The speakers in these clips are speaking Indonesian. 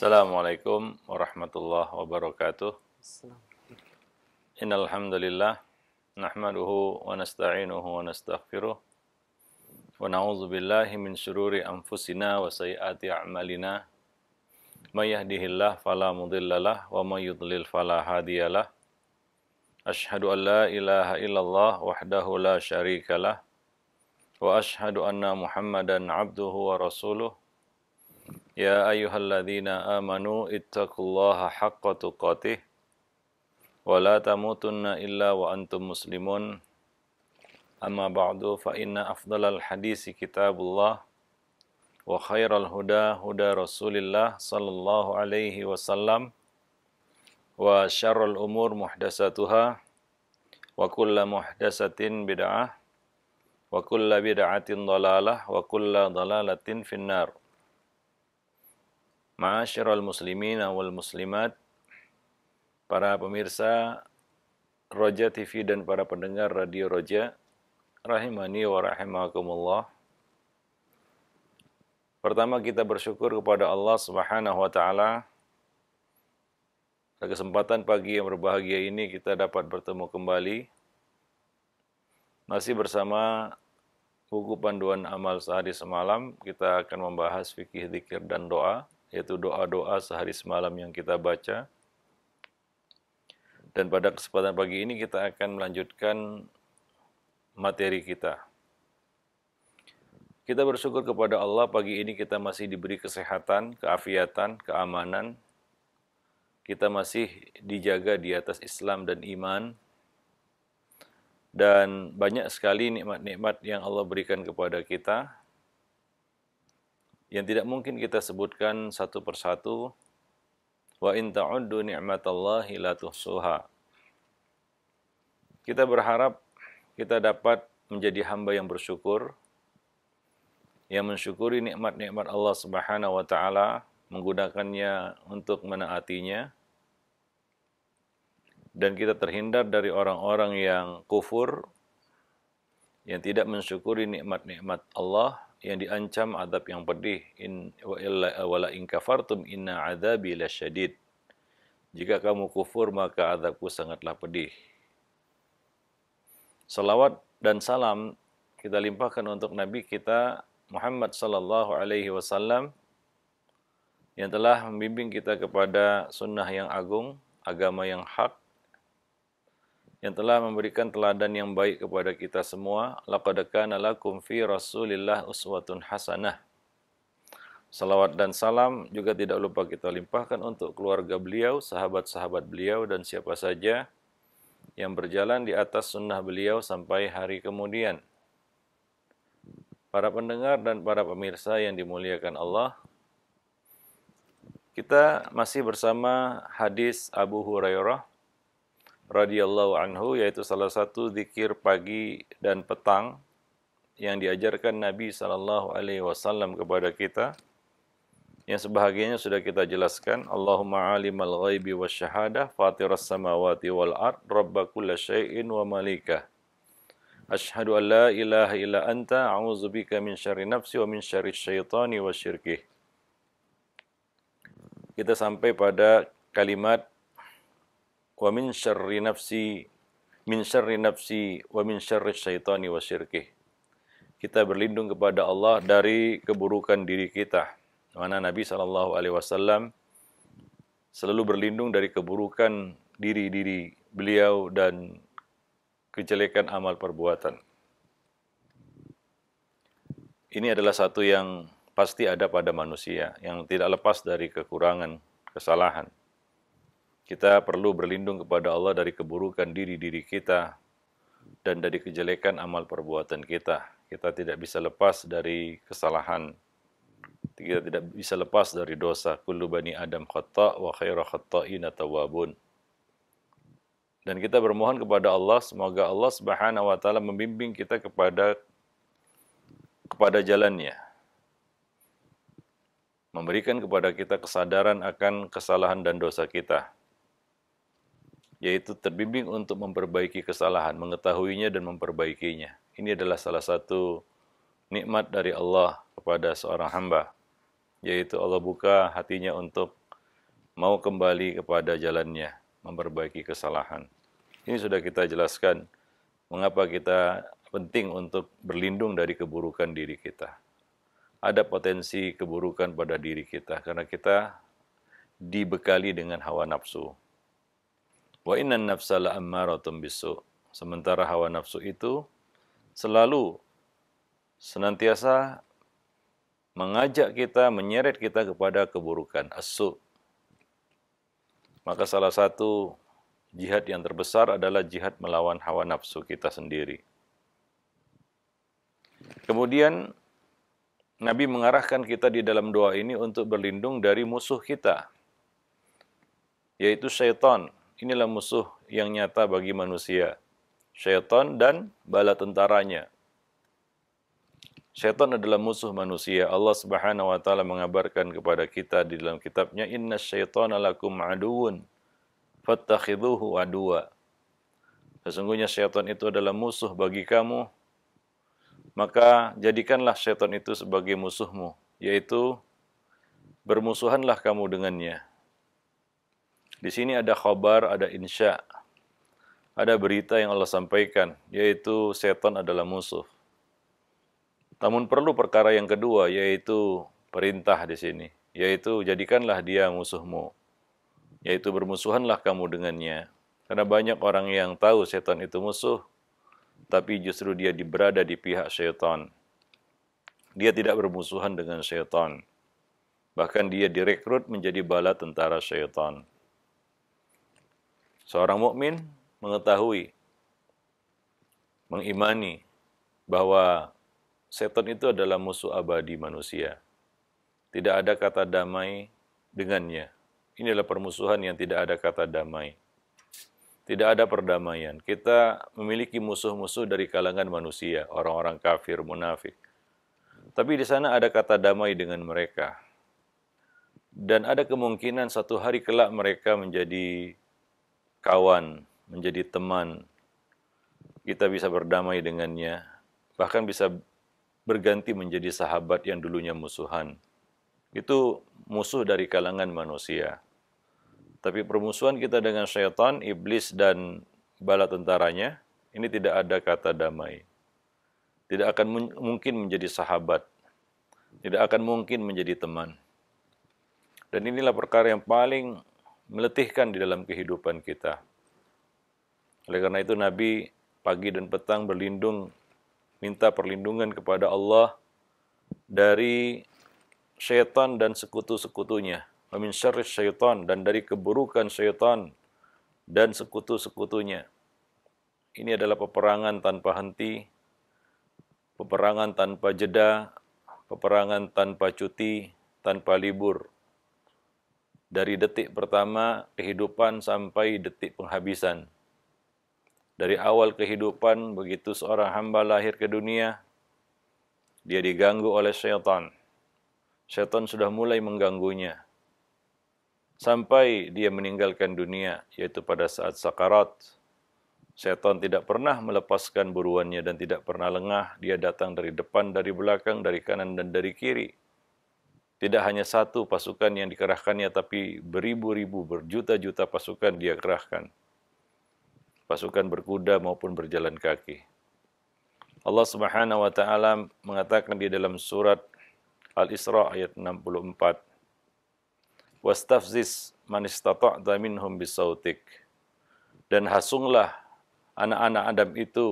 Assalamualaikum warahmatullahi wabarakatuh. Innal hamdalillah nahmaduhu wa nasta'inuhu wa nastaghfiruh wa na'udzu billahi min shururi anfusina wa sayyiati a'malina. May yahdihillah fala mudhillalah wa may yudlil fala hadiyalah. Ashhadu an la ilaha illallah wahdahu la syarikalah wa ashhadu anna Muhammadan 'abduhu wa rasuluh يا أيها الذين آمنوا اتقوا الله حق تقاته ولا تموتن إلا وأنتم مسلمون أما بعد فإن أفضل الحديث كتاب الله وخير الهدى هدى رسول الله صلى الله عليه وسلم وشر الأمور محدثاتها وكل محدثة بدعة وكل بدعة ضلالة وكل ضلالة في النار Ma'asyiral muslimin wal muslimat, para pemirsa Roja TV dan para pendengar Radio Roja, rahimani wa rahimakumullah. Pertama kita bersyukur kepada Allah Subhanahu wa taala pada kesempatan pagi yang berbahagia ini kita dapat bertemu kembali masih bersama buku panduan amal sehari semalam kita akan membahas fikih, zikir dan doa yaitu doa-doa sehari semalam yang kita baca. Dan pada kesempatan pagi ini kita akan melanjutkan materi kita. Kita bersyukur kepada Allah pagi ini kita masih diberi kesehatan, keafiatan, keamanan. Kita masih dijaga di atas Islam dan iman. Dan banyak sekali nikmat-nikmat yang Allah berikan kepada kita yang tidak mungkin kita sebutkan satu persatu. Wa in ta'uddu ni'matallahi la tuhsuha. Kita berharap kita dapat menjadi hamba yang bersyukur, yang mensyukuri nikmat-nikmat Allah Subhanahu wa taala, menggunakannya untuk menaatinya. Dan kita terhindar dari orang-orang yang kufur yang tidak mensyukuri nikmat-nikmat Allah yang diancam adab yang pedih in wa illa wala in kafartum inna adzabi lasyadid jika kamu kufur maka adabku sangatlah pedih salawat dan salam kita limpahkan untuk nabi kita Muhammad sallallahu alaihi wasallam yang telah membimbing kita kepada sunnah yang agung, agama yang hak, yang telah memberikan teladan yang baik kepada kita semua. Laqad kana lakum fi Rasulillah uswatun hasanah. Salawat dan salam juga tidak lupa kita limpahkan untuk keluarga beliau, sahabat-sahabat beliau dan siapa saja yang berjalan di atas sunnah beliau sampai hari kemudian. Para pendengar dan para pemirsa yang dimuliakan Allah, kita masih bersama hadis Abu Hurairah radhiyallahu anhu yaitu salah satu zikir pagi dan petang yang diajarkan Nabi sallallahu alaihi wasallam kepada kita yang sebahagiannya sudah kita jelaskan Allahumma alimal ghaibi wasyahadah fatiras samawati wal ard rabbakulla syai'in wa malika Ashhadu an ilaha illa anta a'udzu bika min syarri nafsi wa min syarri syaitani wa syirkih. Kita sampai pada kalimat wa min syarri nafsi min syarri nafsi wa min syarri syaitani wa syirkih. Kita berlindung kepada Allah dari keburukan diri kita. Mana Nabi Shallallahu alaihi wasallam selalu berlindung dari keburukan diri-diri beliau dan kejelekan amal perbuatan. Ini adalah satu yang pasti ada pada manusia yang tidak lepas dari kekurangan, kesalahan. Kita perlu berlindung kepada Allah dari keburukan diri-diri kita dan dari kejelekan amal perbuatan kita. Kita tidak bisa lepas dari kesalahan. Kita tidak bisa lepas dari dosa. Kullu bani Adam khata wa khaira khata'ina tawabun. Dan kita bermohon kepada Allah, semoga Allah subhanahu wa ta'ala membimbing kita kepada kepada jalannya. Memberikan kepada kita kesadaran akan kesalahan dan dosa kita yaitu terbimbing untuk memperbaiki kesalahan, mengetahuinya dan memperbaikinya. Ini adalah salah satu nikmat dari Allah kepada seorang hamba, yaitu Allah buka hatinya untuk mau kembali kepada jalannya, memperbaiki kesalahan. Ini sudah kita jelaskan mengapa kita penting untuk berlindung dari keburukan diri kita. Ada potensi keburukan pada diri kita karena kita dibekali dengan hawa nafsu. Wa inna nafsa la bisu. Sementara hawa nafsu itu selalu senantiasa mengajak kita, menyeret kita kepada keburukan, asu. Maka salah satu jihad yang terbesar adalah jihad melawan hawa nafsu kita sendiri. Kemudian Nabi mengarahkan kita di dalam doa ini untuk berlindung dari musuh kita, yaitu syaitan inilah musuh yang nyata bagi manusia. Syaitan dan bala tentaranya. Syaitan adalah musuh manusia. Allah Subhanahu wa taala mengabarkan kepada kita di dalam kitabnya Inna syaitana lakum aduun fattakhidhuhu aduwa. Sesungguhnya syaitan itu adalah musuh bagi kamu. Maka jadikanlah syaitan itu sebagai musuhmu, yaitu bermusuhanlah kamu dengannya. Di sini ada khabar, ada insya. Ada berita yang Allah sampaikan, yaitu setan adalah musuh. Namun perlu perkara yang kedua, yaitu perintah di sini, yaitu jadikanlah dia musuhmu, yaitu bermusuhanlah kamu dengannya. Karena banyak orang yang tahu setan itu musuh, tapi justru dia berada di pihak setan. Dia tidak bermusuhan dengan setan. Bahkan dia direkrut menjadi bala tentara setan. Seorang mukmin mengetahui, mengimani bahwa setan itu adalah musuh abadi manusia. Tidak ada kata damai dengannya. Ini adalah permusuhan yang tidak ada kata damai. Tidak ada perdamaian. Kita memiliki musuh-musuh dari kalangan manusia, orang-orang kafir, munafik. Tapi di sana ada kata damai dengan mereka. Dan ada kemungkinan satu hari kelak mereka menjadi kawan, menjadi teman. Kita bisa berdamai dengannya, bahkan bisa berganti menjadi sahabat yang dulunya musuhan. Itu musuh dari kalangan manusia. Tapi permusuhan kita dengan syaitan, iblis, dan bala tentaranya, ini tidak ada kata damai. Tidak akan mungkin menjadi sahabat. Tidak akan mungkin menjadi teman. Dan inilah perkara yang paling meletihkan di dalam kehidupan kita. Oleh karena itu Nabi pagi dan petang berlindung minta perlindungan kepada Allah dari syaitan dan sekutu-sekutunya. Amin. min syaitan dan dari keburukan syaitan dan sekutu-sekutunya. Ini adalah peperangan tanpa henti, peperangan tanpa jeda, peperangan tanpa cuti, tanpa libur dari detik pertama kehidupan sampai detik penghabisan. Dari awal kehidupan, begitu seorang hamba lahir ke dunia, dia diganggu oleh syaitan. Syaitan sudah mulai mengganggunya. Sampai dia meninggalkan dunia, yaitu pada saat sakarat. Setan tidak pernah melepaskan buruannya dan tidak pernah lengah. Dia datang dari depan, dari belakang, dari kanan, dan dari kiri tidak hanya satu pasukan yang dikerahkannya, tapi beribu-ribu, berjuta-juta pasukan dia kerahkan. Pasukan berkuda maupun berjalan kaki. Allah Subhanahu wa taala mengatakan di dalam surat Al-Isra ayat 64. Wastafzis man istata'ta minhum bisautik. Dan hasunglah anak-anak Adam itu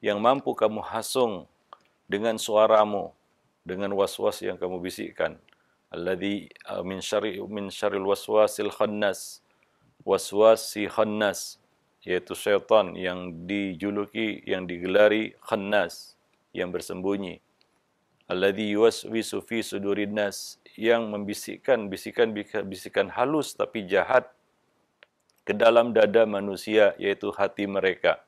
yang mampu kamu hasung dengan suaramu, dengan was-was yang kamu bisikkan alladhi min syarri min syarril waswasil khannas waswasi khannas yaitu syaitan yang dijuluki yang digelari khannas yang bersembunyi alladhi yuwaswisu fi sudurin nas yang membisikkan bisikan bisikan halus tapi jahat ke dalam dada manusia yaitu hati mereka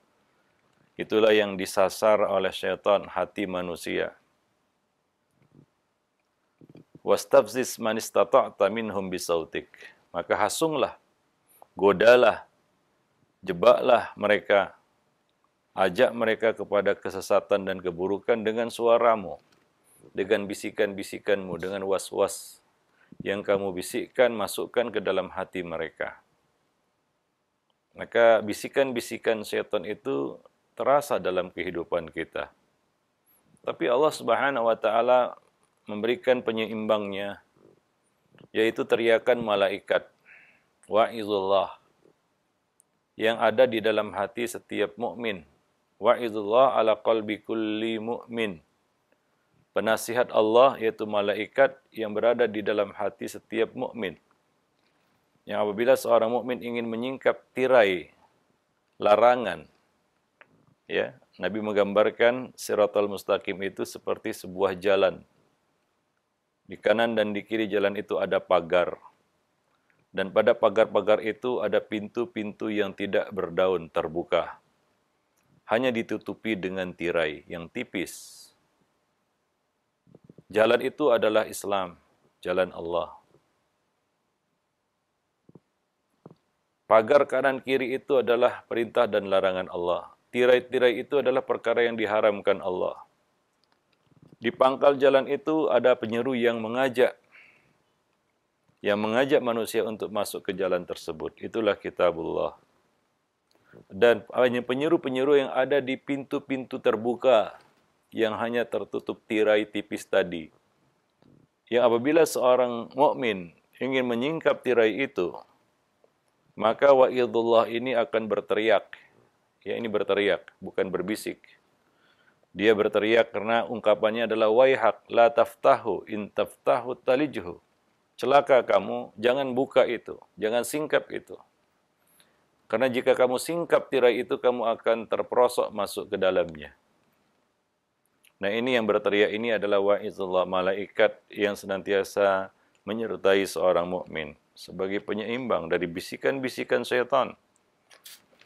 itulah yang disasar oleh syaitan hati manusia wastafzis man istata'ta minhum bisautik. Maka hasunglah, godalah, jebaklah mereka, ajak mereka kepada kesesatan dan keburukan dengan suaramu, dengan bisikan-bisikanmu, dengan was-was yang kamu bisikkan, masukkan ke dalam hati mereka. Maka bisikan-bisikan setan itu terasa dalam kehidupan kita. Tapi Allah Subhanahu wa taala memberikan penyeimbangnya yaitu teriakan malaikat wa'izullah yang ada di dalam hati setiap mukmin wa'izullah ala qalbi kulli mukmin penasihat Allah yaitu malaikat yang berada di dalam hati setiap mukmin yang apabila seorang mukmin ingin menyingkap tirai larangan ya Nabi menggambarkan siratal mustaqim itu seperti sebuah jalan di kanan dan di kiri jalan itu ada pagar. Dan pada pagar-pagar itu ada pintu-pintu yang tidak berdaun terbuka. Hanya ditutupi dengan tirai yang tipis. Jalan itu adalah Islam, jalan Allah. Pagar kanan kiri itu adalah perintah dan larangan Allah. Tirai-tirai itu adalah perkara yang diharamkan Allah. Di pangkal jalan itu ada penyeru yang mengajak yang mengajak manusia untuk masuk ke jalan tersebut. Itulah kitabullah. Dan hanya penyeru-penyeru yang ada di pintu-pintu terbuka yang hanya tertutup tirai tipis tadi. Yang apabila seorang mukmin ingin menyingkap tirai itu, maka wa'idullah ini akan berteriak. Ya ini berteriak, bukan berbisik dia berteriak karena ungkapannya adalah waihak la taftahu in taftahu talijhu. Celaka kamu, jangan buka itu, jangan singkap itu. Karena jika kamu singkap tirai itu, kamu akan terperosok masuk ke dalamnya. Nah ini yang berteriak ini adalah wa'izullah malaikat yang senantiasa menyertai seorang mukmin sebagai penyeimbang dari bisikan-bisikan syaitan.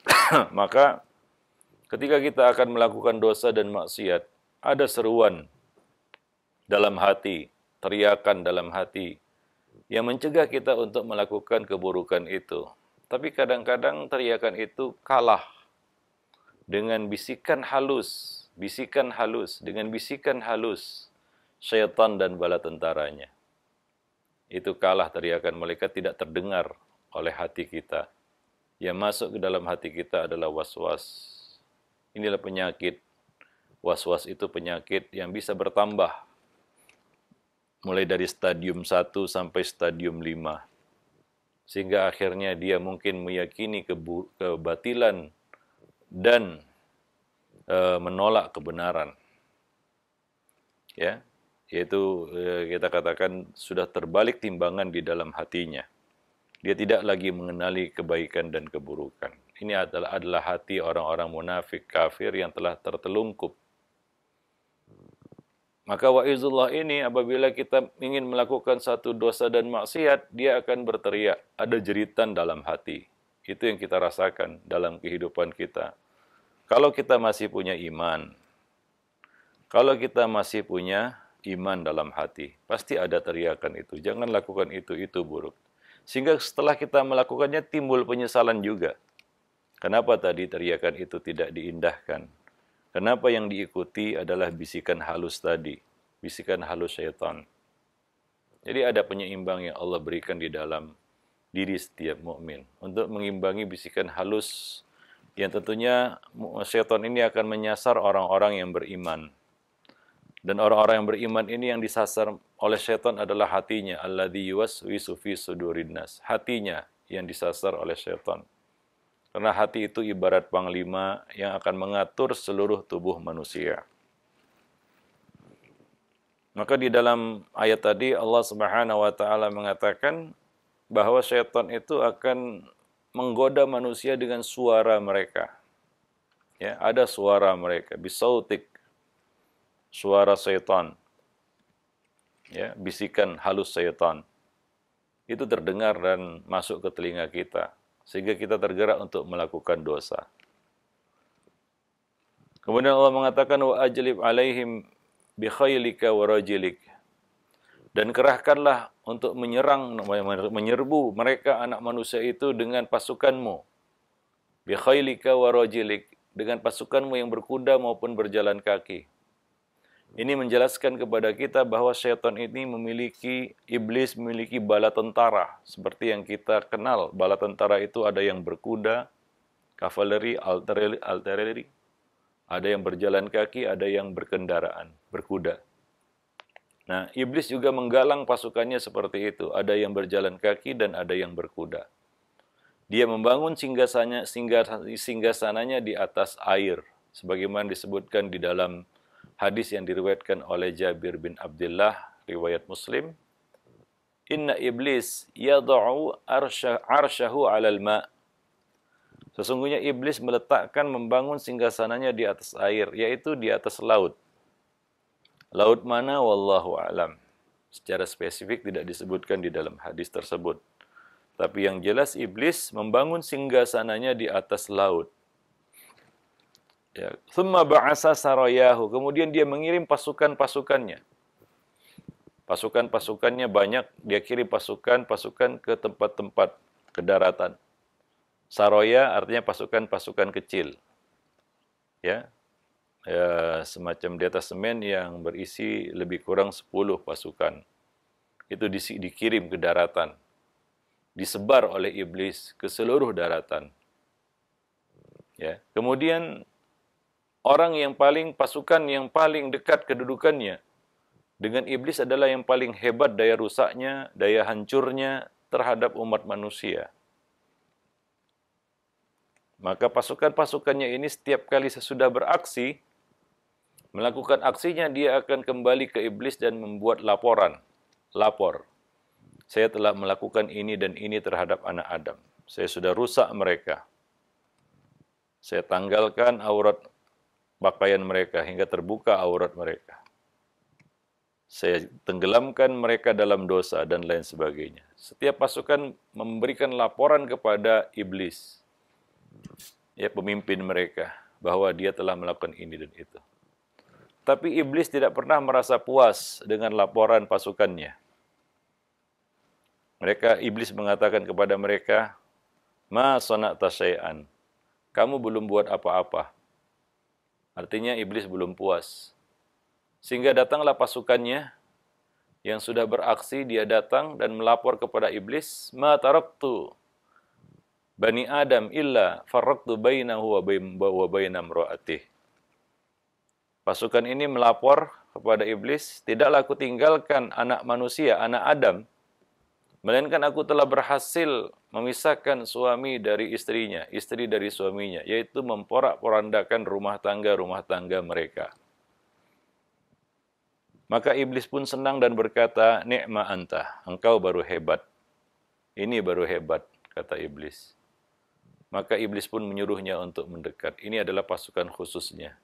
Maka Ketika kita akan melakukan dosa dan maksiat, ada seruan dalam hati, teriakan dalam hati yang mencegah kita untuk melakukan keburukan itu. Tapi kadang-kadang teriakan itu kalah dengan bisikan halus, bisikan halus, dengan bisikan halus syaitan dan bala tentaranya. Itu kalah teriakan malaikat tidak terdengar oleh hati kita. Yang masuk ke dalam hati kita adalah was-was, Inilah penyakit. Was-was itu penyakit yang bisa bertambah. Mulai dari stadium 1 sampai stadium 5. Sehingga akhirnya dia mungkin meyakini kebatilan dan e, menolak kebenaran. Ya, yaitu e, kita katakan sudah terbalik timbangan di dalam hatinya. Dia tidak lagi mengenali kebaikan dan keburukan ini adalah adalah hati orang-orang munafik kafir yang telah tertelungkup. Maka wa'izullah ini apabila kita ingin melakukan satu dosa dan maksiat, dia akan berteriak, ada jeritan dalam hati. Itu yang kita rasakan dalam kehidupan kita. Kalau kita masih punya iman, kalau kita masih punya iman dalam hati, pasti ada teriakan itu. Jangan lakukan itu, itu buruk. Sehingga setelah kita melakukannya timbul penyesalan juga. Kenapa tadi teriakan itu tidak diindahkan? Kenapa yang diikuti adalah bisikan halus tadi, bisikan halus syaitan? Jadi ada penyeimbang yang Allah berikan di dalam diri setiap mukmin untuk mengimbangi bisikan halus yang tentunya syaitan ini akan menyasar orang-orang yang beriman. Dan orang-orang yang beriman ini yang disasar oleh syaitan adalah hatinya, alladzi yuwaswisu fi sudurinnas. Hatinya yang disasar oleh syaitan. Karena hati itu ibarat panglima yang akan mengatur seluruh tubuh manusia. Maka di dalam ayat tadi Allah Subhanahu wa taala mengatakan bahwa setan itu akan menggoda manusia dengan suara mereka. Ya, ada suara mereka, bisautik. Suara setan. Ya, bisikan halus setan itu terdengar dan masuk ke telinga kita sehingga kita tergerak untuk melakukan dosa. Kemudian Allah mengatakan wa ajlib alaihim bi khaylika wa rajilik. Dan kerahkanlah untuk menyerang menyerbu mereka anak manusia itu dengan pasukanmu. Bi khaylika wa rajilik dengan pasukanmu yang berkuda maupun berjalan kaki. Ini menjelaskan kepada kita bahwa setan ini memiliki, iblis memiliki bala tentara. Seperti yang kita kenal, bala tentara itu ada yang berkuda, kavaleri, artileri, ada yang berjalan kaki, ada yang berkendaraan, berkuda. Nah, iblis juga menggalang pasukannya seperti itu. Ada yang berjalan kaki dan ada yang berkuda. Dia membangun singgasananya singgasananya di atas air. Sebagaimana disebutkan di dalam hadis yang diriwayatkan oleh Jabir bin Abdullah riwayat Muslim Inna iblis yad'u arsyahu 'alal ma' Sesungguhnya iblis meletakkan membangun singgasananya di atas air, yaitu di atas laut. Laut mana wallahu alam. Secara spesifik tidak disebutkan di dalam hadis tersebut. Tapi yang jelas iblis membangun singgasananya di atas laut. Ya. Thumma ba'asa sarayahu. Kemudian dia mengirim pasukan-pasukannya. Pasukan-pasukannya banyak, dia kirim pasukan-pasukan ke tempat-tempat, ke daratan. Saroya artinya pasukan-pasukan kecil. Ya. ya, semacam di atas semen yang berisi lebih kurang 10 pasukan. Itu di, dikirim ke daratan. Disebar oleh iblis ke seluruh daratan. Ya. Kemudian orang yang paling pasukan yang paling dekat kedudukannya dengan iblis adalah yang paling hebat daya rusaknya, daya hancurnya terhadap umat manusia. Maka pasukan-pasukannya ini setiap kali sesudah beraksi, melakukan aksinya dia akan kembali ke iblis dan membuat laporan. Lapor. Saya telah melakukan ini dan ini terhadap anak Adam. Saya sudah rusak mereka. Saya tanggalkan aurat pakaian mereka hingga terbuka aurat mereka. Saya tenggelamkan mereka dalam dosa dan lain sebagainya. Setiap pasukan memberikan laporan kepada iblis, ya pemimpin mereka, bahwa dia telah melakukan ini dan itu. Tapi iblis tidak pernah merasa puas dengan laporan pasukannya. Mereka iblis mengatakan kepada mereka, "Ma sana'ta syai'an." Kamu belum buat apa-apa. Artinya iblis belum puas. Sehingga datanglah pasukannya yang sudah beraksi, dia datang dan melapor kepada iblis, "Ma taraktu bani Adam illa farraqtu bainahu wa baina imra'atih." Pasukan ini melapor kepada iblis, "Tidaklah aku tinggalkan anak manusia, anak Adam, Melainkan aku telah berhasil memisahkan suami dari istrinya, istri dari suaminya, yaitu memporak-porandakan rumah tangga-rumah tangga mereka. Maka iblis pun senang dan berkata, Ni'ma anta, engkau baru hebat. Ini baru hebat, kata iblis. Maka iblis pun menyuruhnya untuk mendekat. Ini adalah pasukan khususnya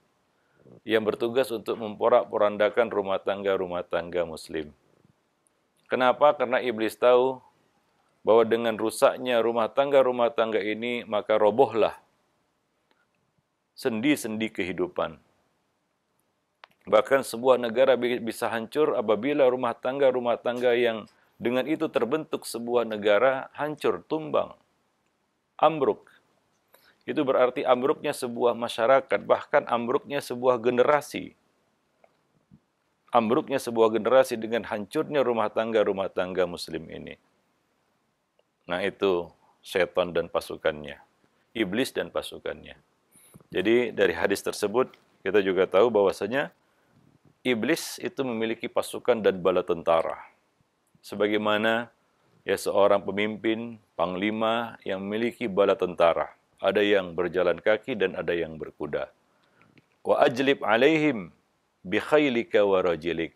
yang bertugas untuk memporak-porandakan rumah tangga-rumah tangga muslim. Kenapa? Karena iblis tahu bahwa dengan rusaknya rumah tangga-rumah tangga ini, maka robohlah sendi-sendi kehidupan. Bahkan sebuah negara bisa hancur apabila rumah tangga-rumah tangga yang dengan itu terbentuk sebuah negara hancur, tumbang, ambruk. Itu berarti ambruknya sebuah masyarakat, bahkan ambruknya sebuah generasi ambruknya sebuah generasi dengan hancurnya rumah tangga-rumah tangga muslim ini. Nah itu setan dan pasukannya, iblis dan pasukannya. Jadi dari hadis tersebut kita juga tahu bahwasanya iblis itu memiliki pasukan dan bala tentara. Sebagaimana ya seorang pemimpin, panglima yang memiliki bala tentara. Ada yang berjalan kaki dan ada yang berkuda. Wa ajlib alaihim bikhailika wa rajilik.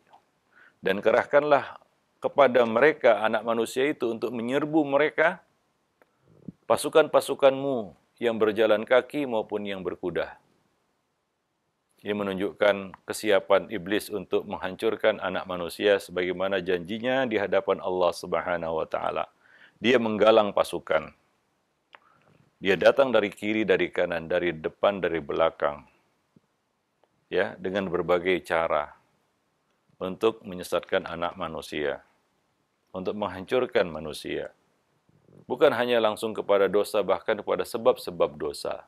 Dan kerahkanlah kepada mereka anak manusia itu untuk menyerbu mereka pasukan-pasukanmu yang berjalan kaki maupun yang berkuda. Ini menunjukkan kesiapan iblis untuk menghancurkan anak manusia sebagaimana janjinya di hadapan Allah Subhanahu wa taala. Dia menggalang pasukan. Dia datang dari kiri, dari kanan, dari depan, dari belakang ya dengan berbagai cara untuk menyesatkan anak manusia, untuk menghancurkan manusia. Bukan hanya langsung kepada dosa, bahkan kepada sebab-sebab dosa.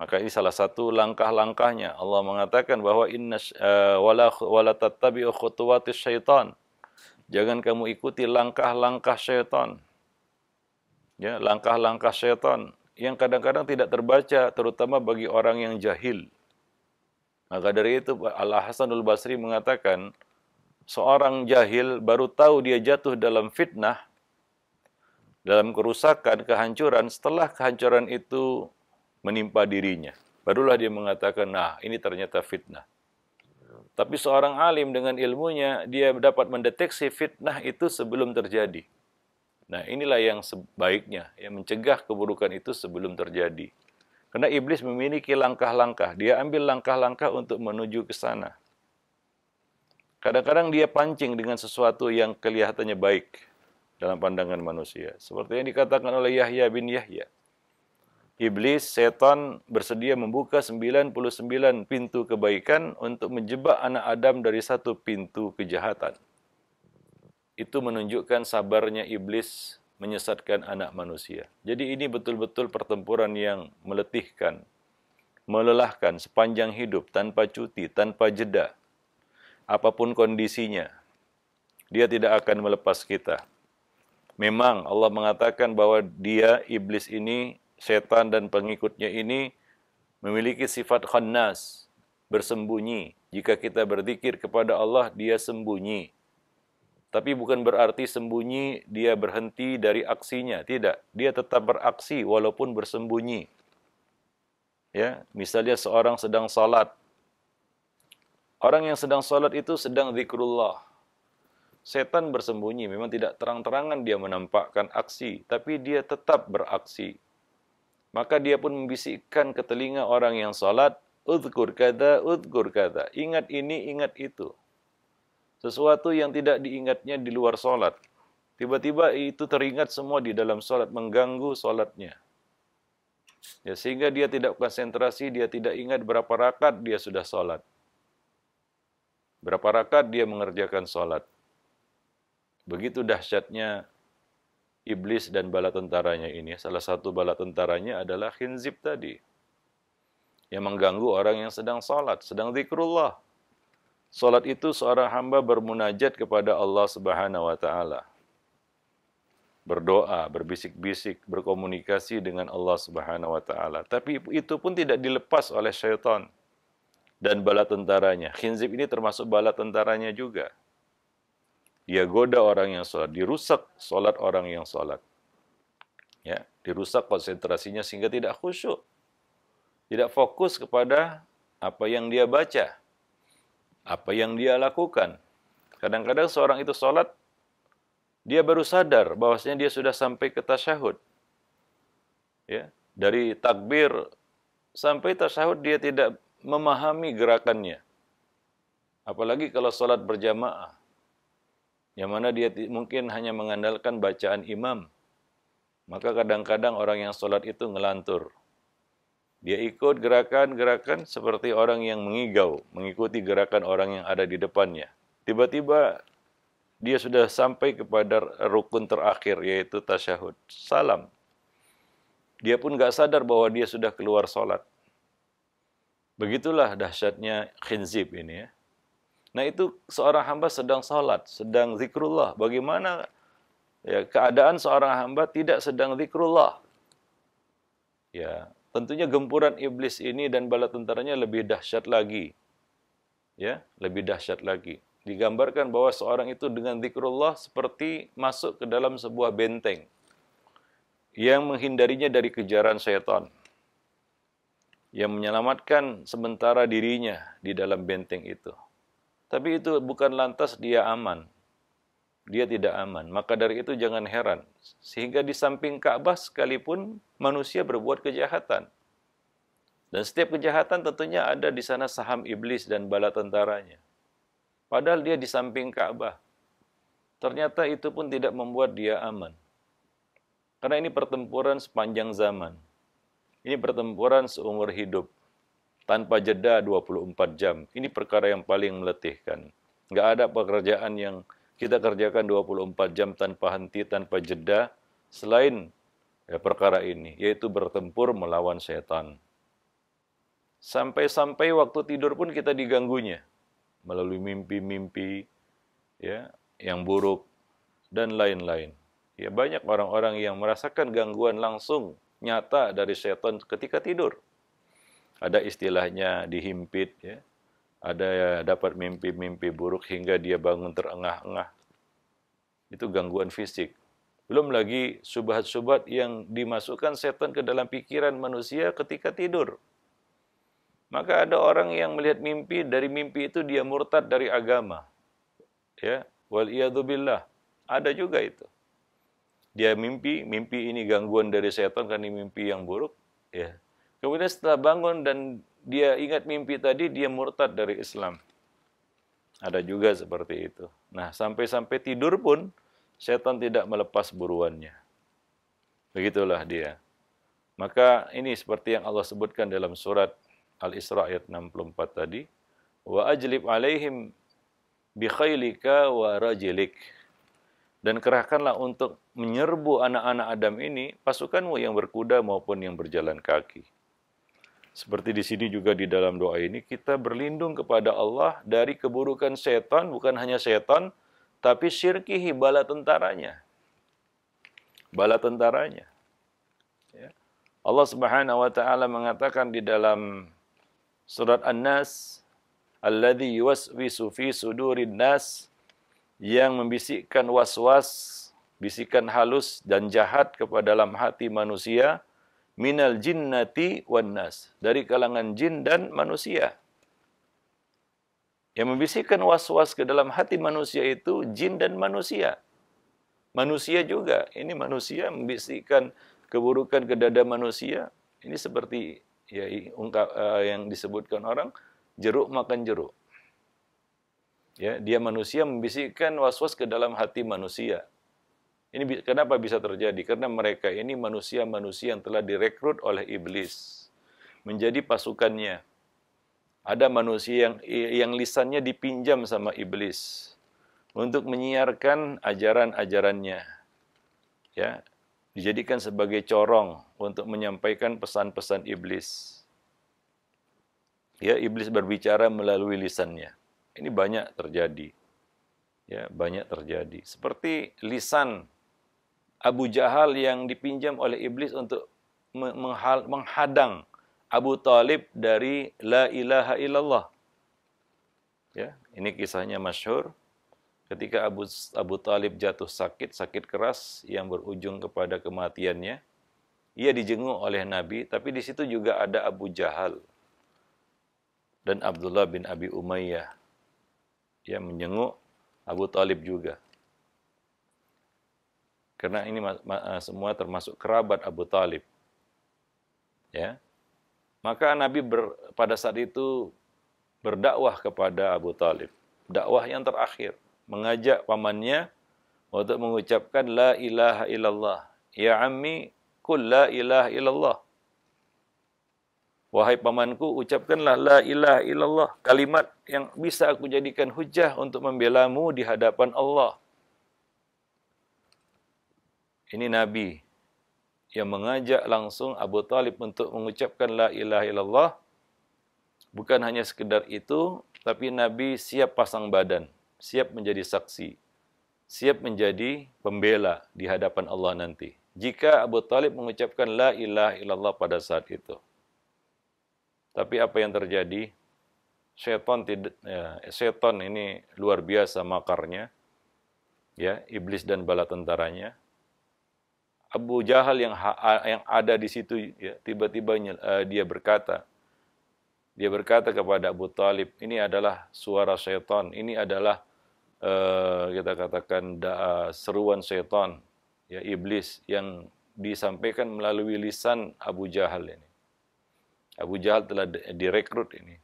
Maka ini salah satu langkah-langkahnya. Allah mengatakan bahwa inna uh, wala wala tattabi'u khutuwatis syaitan. Jangan kamu ikuti langkah-langkah syaitan. Ya, langkah-langkah syaitan yang kadang-kadang tidak terbaca terutama bagi orang yang jahil. Maka dari itu Al Hasanul Basri mengatakan seorang jahil baru tahu dia jatuh dalam fitnah, dalam kerusakan, kehancuran setelah kehancuran itu menimpa dirinya. Barulah dia mengatakan, "Nah, ini ternyata fitnah." Tapi seorang alim dengan ilmunya dia dapat mendeteksi fitnah itu sebelum terjadi. Nah, inilah yang sebaiknya, yang mencegah keburukan itu sebelum terjadi. Karena iblis memiliki langkah-langkah. Dia ambil langkah-langkah untuk menuju ke sana. Kadang-kadang dia pancing dengan sesuatu yang kelihatannya baik dalam pandangan manusia. Seperti yang dikatakan oleh Yahya bin Yahya. Iblis, setan bersedia membuka 99 pintu kebaikan untuk menjebak anak Adam dari satu pintu kejahatan. Itu menunjukkan sabarnya iblis menyesatkan anak manusia. Jadi ini betul-betul pertempuran yang meletihkan, melelahkan sepanjang hidup tanpa cuti, tanpa jeda. Apapun kondisinya, dia tidak akan melepas kita. Memang Allah mengatakan bahwa dia iblis ini, setan dan pengikutnya ini memiliki sifat khannas, bersembunyi. Jika kita berzikir kepada Allah, dia sembunyi tapi bukan berarti sembunyi dia berhenti dari aksinya. Tidak, dia tetap beraksi walaupun bersembunyi. Ya, misalnya seorang sedang salat. Orang yang sedang salat itu sedang zikrullah. Setan bersembunyi, memang tidak terang-terangan dia menampakkan aksi, tapi dia tetap beraksi. Maka dia pun membisikkan ke telinga orang yang salat, "Udzkur kada, udzkur kada." Ingat ini, ingat itu. Sesuatu yang tidak diingatnya di luar solat, Tiba-tiba itu teringat semua di dalam solat mengganggu solatnya, Ya, sehingga dia tidak konsentrasi, dia tidak ingat berapa rakaat dia sudah solat, Berapa rakaat dia mengerjakan solat. Begitu dahsyatnya iblis dan bala tentaranya ini. Salah satu bala tentaranya adalah khinzib tadi. Yang mengganggu orang yang sedang solat, sedang zikrullah. Salat itu seorang hamba bermunajat kepada Allah Subhanahu wa taala. Berdoa, berbisik-bisik, berkomunikasi dengan Allah Subhanahu wa taala. Tapi itu pun tidak dilepas oleh syaitan dan bala tentaranya. Khinzib ini termasuk bala tentaranya juga. Dia goda orang yang sholat, dirusak sholat orang yang sholat. Ya, dirusak konsentrasinya sehingga tidak khusyuk. Tidak fokus kepada apa yang dia baca apa yang dia lakukan. Kadang-kadang seorang itu sholat, dia baru sadar bahwasanya dia sudah sampai ke tasyahud. Ya, dari takbir sampai tasyahud dia tidak memahami gerakannya. Apalagi kalau sholat berjamaah, yang mana dia mungkin hanya mengandalkan bacaan imam. Maka kadang-kadang orang yang sholat itu ngelantur. Dia ikut gerakan-gerakan seperti orang yang mengigau, mengikuti gerakan orang yang ada di depannya. Tiba-tiba dia sudah sampai kepada rukun terakhir yaitu tasyahud. Salam. Dia pun nggak sadar bahwa dia sudah keluar sholat. Begitulah dahsyatnya khinzib ini ya. Nah itu seorang hamba sedang sholat, sedang zikrullah. Bagaimana ya, keadaan seorang hamba tidak sedang zikrullah? Ya, Tentunya gempuran iblis ini dan bala tentaranya lebih dahsyat lagi. Ya, lebih dahsyat lagi. Digambarkan bahwa seorang itu dengan zikrullah seperti masuk ke dalam sebuah benteng yang menghindarinya dari kejaran setan. Yang menyelamatkan sementara dirinya di dalam benteng itu. Tapi itu bukan lantas dia aman dia tidak aman. Maka dari itu jangan heran sehingga di samping Ka'bah sekalipun manusia berbuat kejahatan. Dan setiap kejahatan tentunya ada di sana saham iblis dan bala tentaranya. Padahal dia di samping Ka'bah. Ternyata itu pun tidak membuat dia aman. Karena ini pertempuran sepanjang zaman. Ini pertempuran seumur hidup. Tanpa jeda 24 jam. Ini perkara yang paling meletihkan. Nggak ada pekerjaan yang kita kerjakan 24 jam tanpa henti, tanpa jeda, selain ya, perkara ini, yaitu bertempur melawan setan. Sampai-sampai waktu tidur pun kita diganggunya melalui mimpi-mimpi ya yang buruk dan lain-lain. Ya banyak orang-orang yang merasakan gangguan langsung nyata dari setan ketika tidur. Ada istilahnya dihimpit ya ada dapat mimpi-mimpi buruk hingga dia bangun terengah-engah. Itu gangguan fisik. Belum lagi subhat-subhat yang dimasukkan setan ke dalam pikiran manusia ketika tidur. Maka ada orang yang melihat mimpi, dari mimpi itu dia murtad dari agama. Ya, wal billah. Ada juga itu. Dia mimpi, mimpi ini gangguan dari setan karena mimpi yang buruk. Ya. Kemudian setelah bangun dan dia ingat mimpi tadi, dia murtad dari Islam. Ada juga seperti itu. Nah, sampai-sampai tidur pun, setan tidak melepas buruannya. Begitulah dia. Maka ini seperti yang Allah sebutkan dalam surat Al-Isra ayat 64 tadi. Wa ajlib alaihim bi khailika wa rajilik. Dan kerahkanlah untuk menyerbu anak-anak Adam ini pasukanmu yang berkuda maupun yang berjalan kaki. Seperti di sini juga di dalam doa ini kita berlindung kepada Allah dari keburukan setan, bukan hanya setan, tapi syirkihi bala tentaranya. Bala tentaranya. Ya. Allah Subhanahu wa taala mengatakan di dalam surat An-Nas, "Alladzi yuwaswisu fi sudurin nas" yang membisikkan was-was, bisikan halus dan jahat kepada dalam hati manusia minal jinnati wan nas dari kalangan jin dan manusia yang membisikkan was-was ke dalam hati manusia itu jin dan manusia manusia juga ini manusia membisikkan keburukan ke dada manusia ini seperti ya ungkap uh, yang disebutkan orang jeruk makan jeruk ya dia manusia membisikkan was-was ke dalam hati manusia ini kenapa bisa terjadi? Karena mereka ini manusia-manusia yang telah direkrut oleh iblis menjadi pasukannya. Ada manusia yang yang lisannya dipinjam sama iblis untuk menyiarkan ajaran-ajarannya. Ya, dijadikan sebagai corong untuk menyampaikan pesan-pesan iblis. Ya, iblis berbicara melalui lisannya. Ini banyak terjadi. Ya, banyak terjadi. Seperti lisan Abu Jahal yang dipinjam oleh iblis untuk menghadang Abu Talib dari la ilaha illallah. Ya, ini kisahnya masyhur. Ketika Abu Abu Talib jatuh sakit, sakit keras yang berujung kepada kematiannya, ia dijenguk oleh Nabi, tapi di situ juga ada Abu Jahal dan Abdullah bin Abi Umayyah. Ia menjenguk Abu Talib juga. Karena ini eh, semua termasuk kerabat Abu Talib. Ya. Maka Nabi ber, pada saat itu berdakwah kepada Abu Talib. Dakwah yang terakhir. Mengajak pamannya untuk mengucapkan La ilaha illallah. Ya ammi, kul la ilaha illallah. Wahai pamanku, ucapkanlah la ilaha illallah, kalimat yang bisa aku jadikan hujah untuk membelamu di hadapan Allah. Ini Nabi yang mengajak langsung Abu Talib untuk mengucapkan la ilaha illallah. Bukan hanya sekedar itu, tapi Nabi siap pasang badan, siap menjadi saksi, siap menjadi pembela di hadapan Allah nanti. Jika Abu Talib mengucapkan la ilaha illallah pada saat itu. Tapi apa yang terjadi? Setan tidak ya, setan ini luar biasa makarnya. Ya, iblis dan bala tentaranya Abu Jahal yang yang ada di situ ya, tiba-tiba uh, dia berkata dia berkata kepada Abu Talib ini adalah suara setan ini adalah uh, kita katakan da- e, seruan setan ya iblis yang disampaikan melalui lisan Abu Jahal ini Abu Jahal telah direkrut ini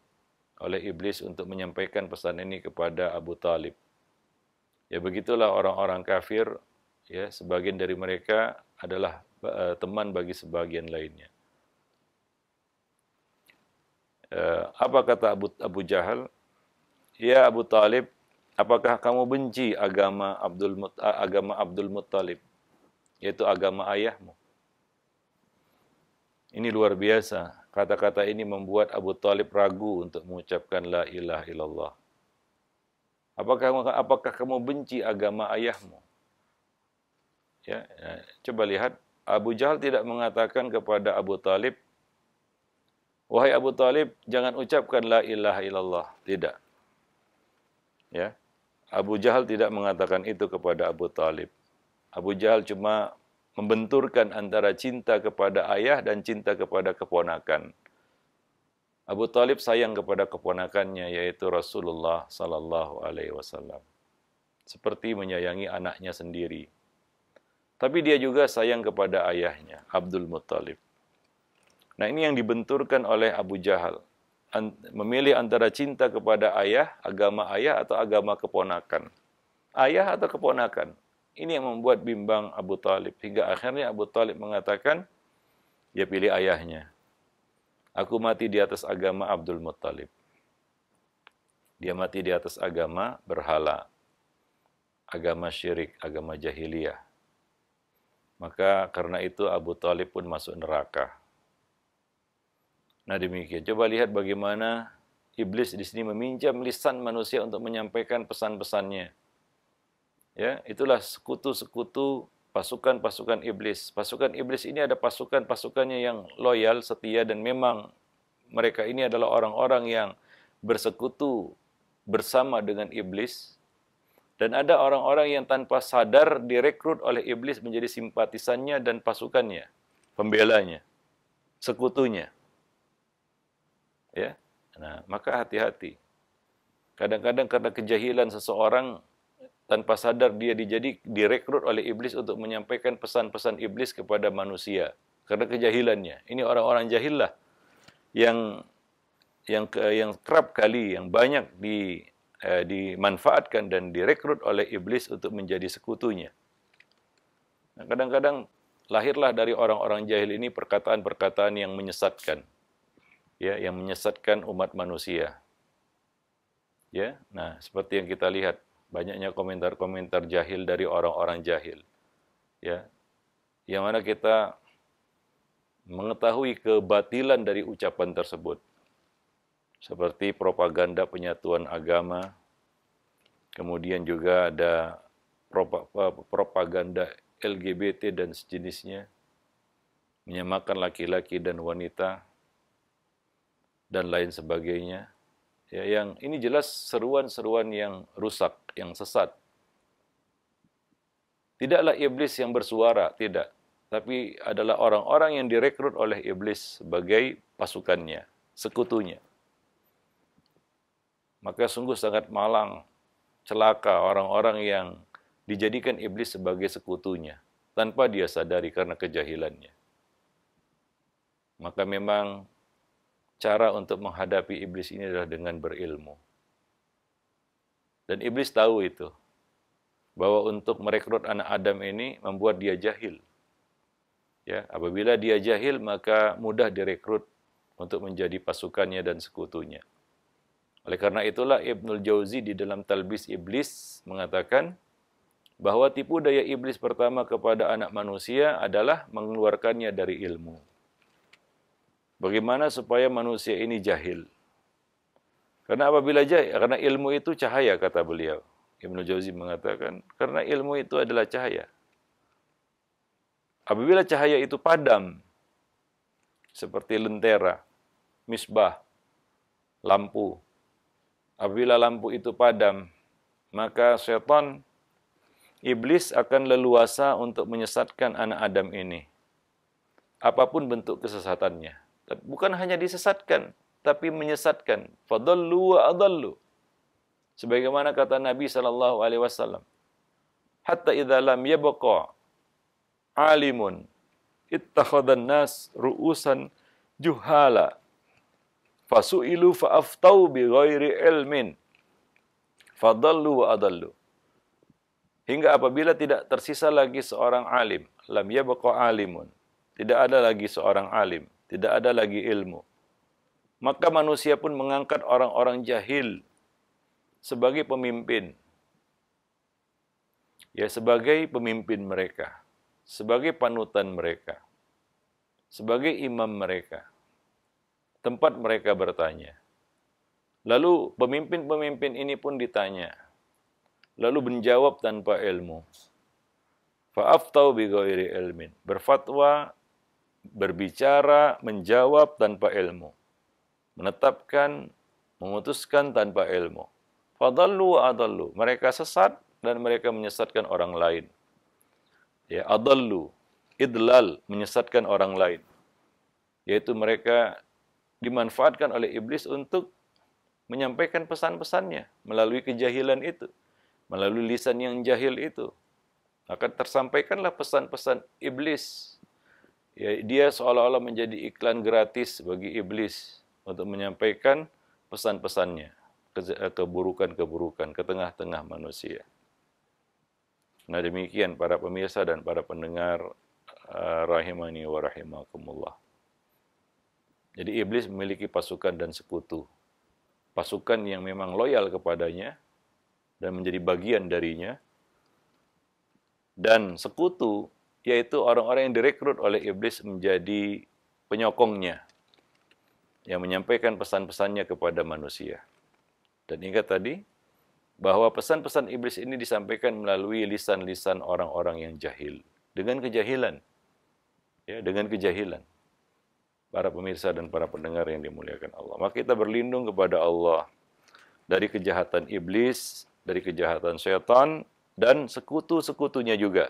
oleh iblis untuk menyampaikan pesan ini kepada Abu Talib ya begitulah orang-orang kafir ya sebagian dari mereka adalah eh, teman bagi sebagian lainnya. Eh, apa kata Abu, Abu Jahal? Ya Abu Talib, apakah kamu benci agama Abdul Mut, eh, agama Abdul Muttalib, yaitu agama ayahmu? Ini luar biasa. Kata-kata ini membuat Abu Talib ragu untuk mengucapkan la ilaha illallah. Apakah apakah kamu benci agama ayahmu? Ya, ya, coba lihat Abu Jahal tidak mengatakan kepada Abu Talib, wahai Abu Talib, jangan ucapkan la ilaha illallah. Tidak. Ya, Abu Jahal tidak mengatakan itu kepada Abu Talib. Abu Jahal cuma membenturkan antara cinta kepada ayah dan cinta kepada keponakan. Abu Talib sayang kepada keponakannya yaitu Rasulullah Sallallahu Alaihi Wasallam, seperti menyayangi anaknya sendiri. Tapi dia juga sayang kepada ayahnya, Abdul Muttalib. Nah ini yang dibenturkan oleh Abu Jahal. memilih antara cinta kepada ayah, agama ayah atau agama keponakan. Ayah atau keponakan. Ini yang membuat bimbang Abu Talib. Hingga akhirnya Abu Talib mengatakan, dia pilih ayahnya. Aku mati di atas agama Abdul Muttalib. Dia mati di atas agama berhala. Agama syirik, agama jahiliyah. Maka karena itu Abu Talib pun masuk neraka. Nah demikian. Coba lihat bagaimana iblis di sini meminjam lisan manusia untuk menyampaikan pesan-pesannya. Ya, itulah sekutu-sekutu pasukan-pasukan iblis. Pasukan iblis ini ada pasukan-pasukannya yang loyal, setia dan memang mereka ini adalah orang-orang yang bersekutu bersama dengan iblis dan ada orang-orang yang tanpa sadar direkrut oleh iblis menjadi simpatisannya dan pasukannya, pembelanya, sekutunya. Ya. Nah, maka hati-hati. Kadang-kadang karena kejahilan seseorang tanpa sadar dia dijadi direkrut oleh iblis untuk menyampaikan pesan-pesan iblis kepada manusia karena kejahilannya. Ini orang-orang jahil lah yang yang yang kerap kali yang banyak di eh, dimanfaatkan dan direkrut oleh iblis untuk menjadi sekutunya. Nah, kadang-kadang lahirlah dari orang-orang jahil ini perkataan-perkataan yang menyesatkan. Ya, yang menyesatkan umat manusia. Ya. Nah, seperti yang kita lihat banyaknya komentar-komentar jahil dari orang-orang jahil. Ya. Yang mana kita mengetahui kebatilan dari ucapan tersebut seperti propaganda penyatuan agama, kemudian juga ada propaganda LGBT dan sejenisnya, menyamakan laki-laki dan wanita, dan lain sebagainya. Ya, yang ini jelas seruan-seruan yang rusak, yang sesat. Tidaklah iblis yang bersuara, tidak. Tapi adalah orang-orang yang direkrut oleh iblis sebagai pasukannya, sekutunya. Maka sungguh sangat malang, celaka orang-orang yang dijadikan iblis sebagai sekutunya, tanpa dia sadari karena kejahilannya. Maka memang cara untuk menghadapi iblis ini adalah dengan berilmu. Dan iblis tahu itu, bahwa untuk merekrut anak Adam ini membuat dia jahil. Ya, apabila dia jahil maka mudah direkrut untuk menjadi pasukannya dan sekutunya. Oleh karena itulah Ibnul Jauzi di dalam Talbis Iblis mengatakan bahwa tipu daya iblis pertama kepada anak manusia adalah mengeluarkannya dari ilmu. Bagaimana supaya manusia ini jahil? Karena apabila jahil, karena ilmu itu cahaya kata beliau. Ibnu Jauzi mengatakan, karena ilmu itu adalah cahaya. Apabila cahaya itu padam, seperti lentera, misbah, lampu, Apabila lampu itu padam, maka setan iblis akan leluasa untuk menyesatkan anak Adam ini. Apapun bentuk kesesatannya. Bukan hanya disesatkan, tapi menyesatkan. Fadallu wa adallu. Sebagaimana kata Nabi sallallahu alaihi wasallam, hatta idza lam yabqa alimun ittakhadhan nas ru'usan juhala fasu'ilu fa'aftau bi ghairi ilmin fadallu wa adallu hingga apabila tidak tersisa lagi seorang alim lam yabqa alimun tidak ada lagi seorang alim tidak ada lagi ilmu maka manusia pun mengangkat orang-orang jahil sebagai pemimpin ya sebagai pemimpin mereka sebagai panutan mereka sebagai imam mereka tempat mereka bertanya. Lalu pemimpin-pemimpin ini pun ditanya. Lalu menjawab tanpa ilmu. Fa'aftau bigoiri ilmin. Berfatwa, berbicara, menjawab tanpa ilmu. Menetapkan, memutuskan tanpa ilmu. Fadallu adallu. Mereka sesat dan mereka menyesatkan orang lain. Ya, adallu. Idlal, menyesatkan orang lain. Yaitu mereka dimanfaatkan oleh iblis untuk menyampaikan pesan-pesannya melalui kejahilan itu, melalui lisan yang jahil itu. akan tersampaikanlah pesan-pesan iblis. Ya, dia seolah-olah menjadi iklan gratis bagi iblis untuk menyampaikan pesan-pesannya, eh, keburukan-keburukan ke tengah-tengah manusia. Nah demikian para pemirsa dan para pendengar eh, rahimani wa rahimakumullah. Jadi iblis memiliki pasukan dan sekutu. Pasukan yang memang loyal kepadanya dan menjadi bagian darinya. Dan sekutu yaitu orang-orang yang direkrut oleh iblis menjadi penyokongnya yang menyampaikan pesan-pesannya kepada manusia. Dan ingat tadi bahwa pesan-pesan iblis ini disampaikan melalui lisan-lisan orang-orang yang jahil dengan kejahilan. Ya, dengan kejahilan para pemirsa dan para pendengar yang dimuliakan Allah. Maka kita berlindung kepada Allah dari kejahatan iblis, dari kejahatan setan dan sekutu-sekutunya juga.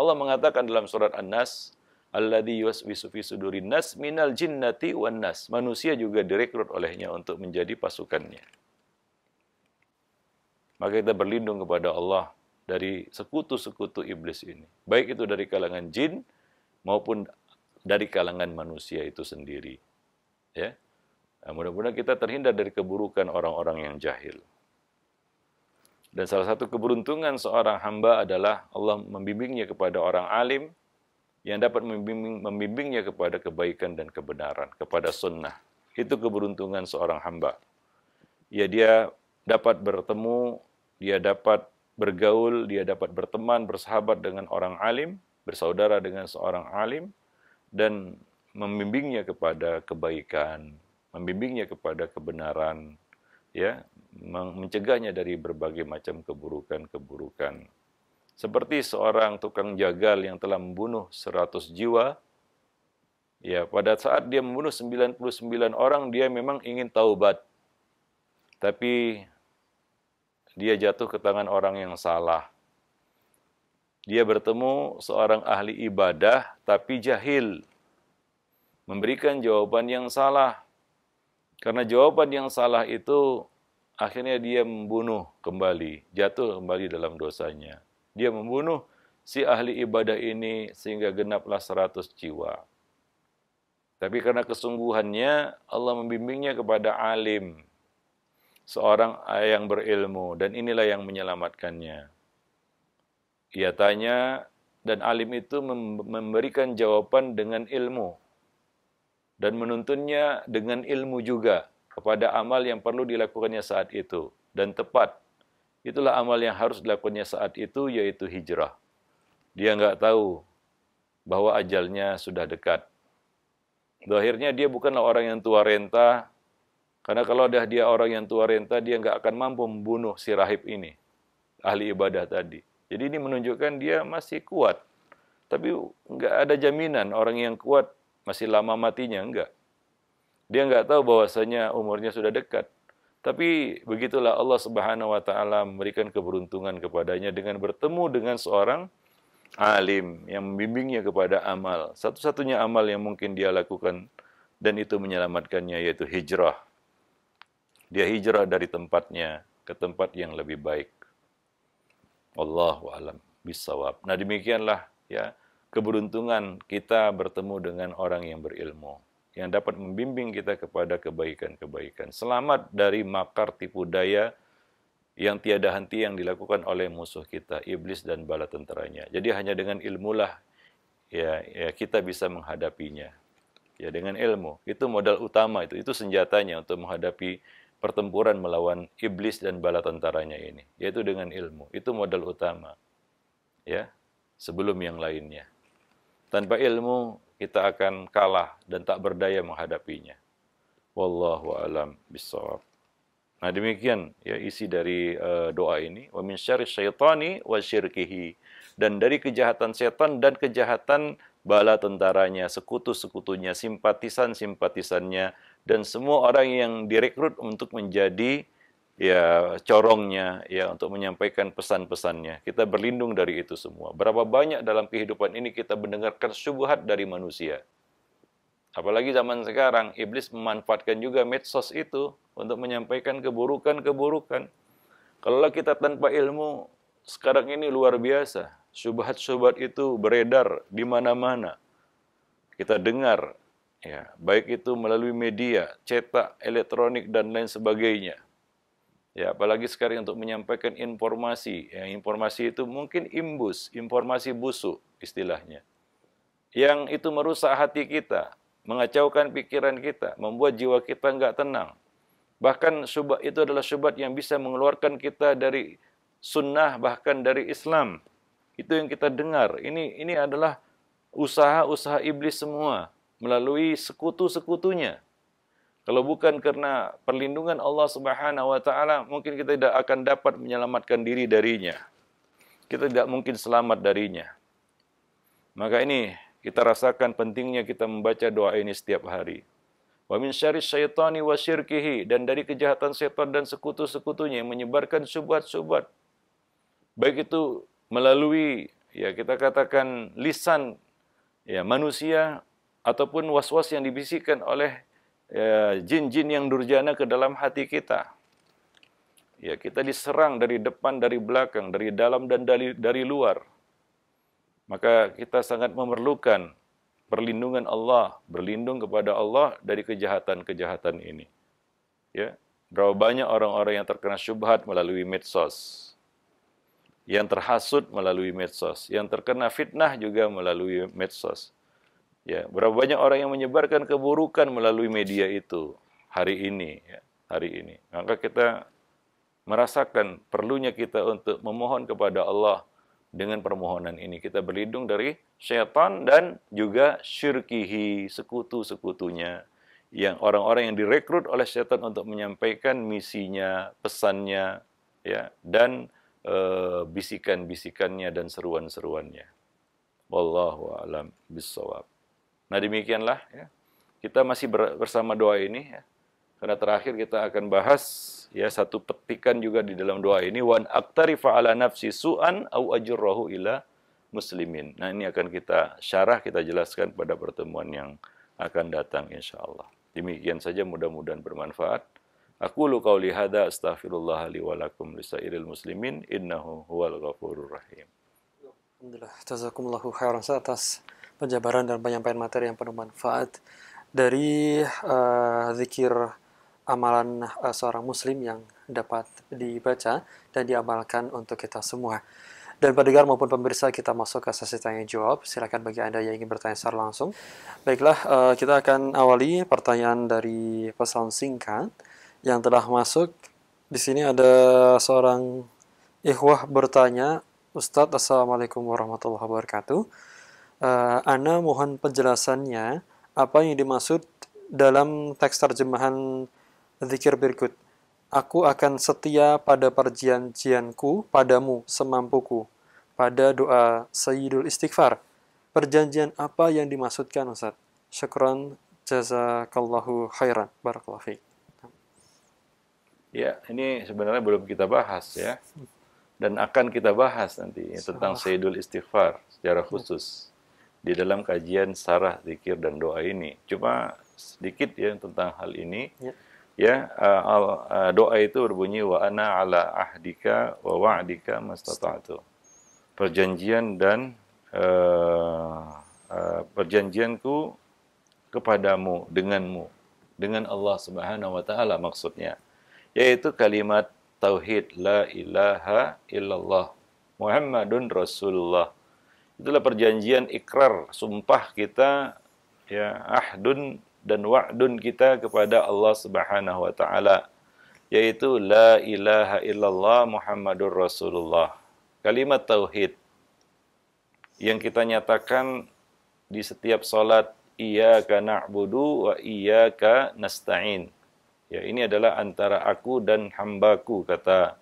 Allah mengatakan dalam surat An-Nas, alladzi yuwaswisu fi sudurin nas minal jinnati wan nas. Manusia juga direkrut olehnya untuk menjadi pasukannya. Maka kita berlindung kepada Allah dari sekutu-sekutu iblis ini. Baik itu dari kalangan jin maupun dari kalangan manusia itu sendiri. Ya. Nah, mudah-mudahan kita terhindar dari keburukan orang-orang yang jahil. Dan salah satu keberuntungan seorang hamba adalah Allah membimbingnya kepada orang alim yang dapat membimbing, membimbingnya kepada kebaikan dan kebenaran, kepada sunnah. Itu keberuntungan seorang hamba. Ya dia dapat bertemu, dia dapat bergaul, dia dapat berteman, bersahabat dengan orang alim, bersaudara dengan seorang alim, dan membimbingnya kepada kebaikan, membimbingnya kepada kebenaran, ya, mencegahnya dari berbagai macam keburukan-keburukan. Seperti seorang tukang jagal yang telah membunuh 100 jiwa, ya, pada saat dia membunuh 99 orang, dia memang ingin taubat. Tapi dia jatuh ke tangan orang yang salah dia bertemu seorang ahli ibadah tapi jahil. Memberikan jawaban yang salah. Karena jawaban yang salah itu akhirnya dia membunuh kembali, jatuh kembali dalam dosanya. Dia membunuh si ahli ibadah ini sehingga genaplah seratus jiwa. Tapi karena kesungguhannya Allah membimbingnya kepada alim, seorang yang berilmu dan inilah yang menyelamatkannya. Ia tanya dan alim itu memberikan jawaban dengan ilmu dan menuntunnya dengan ilmu juga kepada amal yang perlu dilakukannya saat itu dan tepat. Itulah amal yang harus dilakukannya saat itu yaitu hijrah. Dia nggak tahu bahwa ajalnya sudah dekat. akhirnya dia bukanlah orang yang tua renta, karena kalau dah dia orang yang tua renta, dia nggak akan mampu membunuh si rahib ini, ahli ibadah tadi. Jadi ini menunjukkan dia masih kuat. Tapi nggak ada jaminan orang yang kuat masih lama matinya, enggak. Dia nggak tahu bahwasanya umurnya sudah dekat. Tapi begitulah Allah Subhanahu wa taala memberikan keberuntungan kepadanya dengan bertemu dengan seorang alim yang membimbingnya kepada amal. Satu-satunya amal yang mungkin dia lakukan dan itu menyelamatkannya yaitu hijrah. Dia hijrah dari tempatnya ke tempat yang lebih baik. Allahu alam bisawab. Nah, demikianlah ya keberuntungan kita bertemu dengan orang yang berilmu yang dapat membimbing kita kepada kebaikan-kebaikan. Selamat dari makar tipu daya yang tiada henti yang dilakukan oleh musuh kita, iblis dan bala tentaranya. Jadi hanya dengan ilmulah ya, ya kita bisa menghadapinya. Ya dengan ilmu. Itu modal utama itu, itu senjatanya untuk menghadapi pertempuran melawan iblis dan bala tentaranya ini, yaitu dengan ilmu. Itu modal utama. Ya, sebelum yang lainnya. Tanpa ilmu kita akan kalah dan tak berdaya menghadapinya. Wallahu alam bisawab. Nah demikian ya isi dari uh, doa ini. Wa min syarri syaitani wa syirkihi. Dan dari kejahatan setan dan kejahatan bala tentaranya, sekutu-sekutunya, simpatisan-simpatisannya, dan semua orang yang direkrut untuk menjadi ya corongnya ya untuk menyampaikan pesan-pesannya. Kita berlindung dari itu semua. Berapa banyak dalam kehidupan ini kita mendengarkan syubhat dari manusia. Apalagi zaman sekarang iblis memanfaatkan juga medsos itu untuk menyampaikan keburukan-keburukan. Kalau kita tanpa ilmu sekarang ini luar biasa. subhat-subhat itu beredar di mana-mana. Kita dengar Ya, baik itu melalui media, cetak, elektronik dan lain sebagainya. Ya, apalagi sekarang untuk menyampaikan informasi. Ya, informasi itu mungkin imbus, informasi busuk istilahnya. Yang itu merusak hati kita, mengacaukan pikiran kita, membuat jiwa kita nggak tenang. Bahkan syubhat itu adalah syubhat yang bisa mengeluarkan kita dari sunnah, bahkan dari Islam. Itu yang kita dengar. Ini ini adalah usaha-usaha iblis semua melalui sekutu-sekutunya. Kalau bukan karena perlindungan Allah Subhanahu wa taala, mungkin kita tidak akan dapat menyelamatkan diri darinya. Kita tidak mungkin selamat darinya. Maka ini kita rasakan pentingnya kita membaca doa ini setiap hari. Wa min syarri syaitani wa syirkihi dan dari kejahatan setan dan sekutu-sekutunya yang menyebarkan syubhat-syubhat. Baik itu melalui ya kita katakan lisan ya manusia ataupun was-was yang dibisikkan oleh ya, jin-jin ya, yang durjana ke dalam hati kita. Ya, kita diserang dari depan, dari belakang, dari dalam dan dari dari luar. Maka kita sangat memerlukan perlindungan Allah, berlindung kepada Allah dari kejahatan-kejahatan ini. Ya, berapa banyak orang-orang yang terkena syubhat melalui medsos. Yang terhasut melalui medsos, yang terkena fitnah juga melalui medsos. Ya, berapa banyak orang yang menyebarkan keburukan melalui media itu hari ini, ya, hari ini. Maka kita merasakan perlunya kita untuk memohon kepada Allah dengan permohonan ini kita berlindung dari setan dan juga syirkihi sekutu-sekutunya yang orang-orang yang direkrut oleh setan untuk menyampaikan misinya, pesannya, ya dan e, bisikan-bisikannya dan seruan-seruannya. Wallahu a'lam bissawab. Nah demikianlah ya. Kita masih bersama doa ini ya. Karena terakhir kita akan bahas ya satu petikan juga di dalam doa ini wan aktarifa ala nafsi su'an au ajurrahu ila muslimin. Nah ini akan kita syarah kita jelaskan pada pertemuan yang akan datang insya Allah. Demikian saja mudah-mudahan bermanfaat. Aku lu kau lihada astaghfirullah li wa lakum lisairil muslimin innahu huwal ghafurur rahim. Alhamdulillah, jazakumullahu khairan atas penjabaran dan penyampaian materi yang penuh manfaat dari uh, zikir amalan uh, seorang muslim yang dapat dibaca dan diamalkan untuk kita semua. Dan pendengar maupun pemirsa kita masuk ke sesi tanya jawab. Silakan bagi Anda yang ingin bertanya secara langsung. Baiklah, uh, kita akan awali pertanyaan dari pesan singkat yang telah masuk. Di sini ada seorang ikhwah bertanya, Ustadz, Assalamualaikum warahmatullahi wabarakatuh uh, Ana mohon penjelasannya apa yang dimaksud dalam teks terjemahan zikir berikut. Aku akan setia pada perjanjianku padamu semampuku pada doa Sayyidul Istighfar. Perjanjian apa yang dimaksudkan Ustaz? Syukran jazakallahu khairan. Barakallahu Ya, ini sebenarnya belum kita bahas ya. Dan akan kita bahas nanti ya, tentang Sayyidul Istighfar secara khusus di dalam kajian sarah zikir dan doa ini. Cuma sedikit ya tentang hal ini. Ya, ya uh, uh, doa itu berbunyi wa ana ala ahdika wa wa'dika mastata'tu. Perjanjian dan uh, uh, perjanjianku kepadamu denganmu dengan Allah Subhanahu wa taala maksudnya yaitu kalimat tauhid la ilaha illallah Muhammadun Rasulullah Itulah perjanjian ikrar, sumpah kita ya ahdun dan wa'dun kita kepada Allah Subhanahu wa taala yaitu la ilaha illallah Muhammadur Rasulullah. Kalimat tauhid yang kita nyatakan di setiap salat iyyaka na'budu wa iyyaka nasta'in. Ya, ini adalah antara aku dan hambaku kata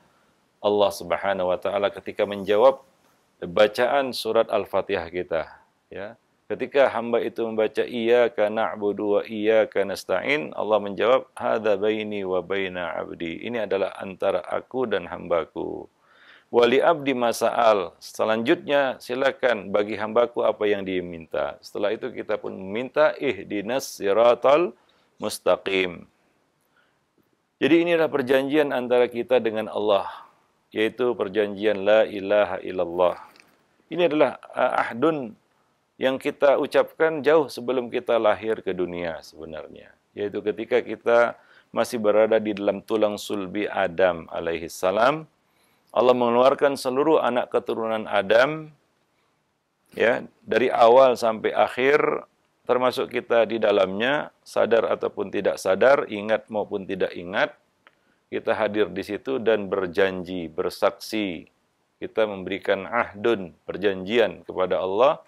Allah Subhanahu wa taala ketika menjawab bacaan surat Al-Fatihah kita ya. Ketika hamba itu membaca iya karena na'budu wa iyyaka nasta'in, Allah menjawab hadza baini wa baina 'abdi. Ini adalah antara aku dan hambaku. Wali abdi masa'al. Selanjutnya silakan bagi hambaku apa yang diminta Setelah itu kita pun meminta ihdinas siratal mustaqim. Jadi inilah perjanjian antara kita dengan Allah, yaitu perjanjian la ilaha illallah. Ini adalah uh, ahdun yang kita ucapkan jauh sebelum kita lahir ke dunia sebenarnya. Yaitu ketika kita masih berada di dalam tulang sulbi Adam alaihi salam, Allah mengeluarkan seluruh anak keturunan Adam ya dari awal sampai akhir termasuk kita di dalamnya sadar ataupun tidak sadar, ingat maupun tidak ingat, kita hadir di situ dan berjanji, bersaksi kita memberikan ahdun, perjanjian kepada Allah,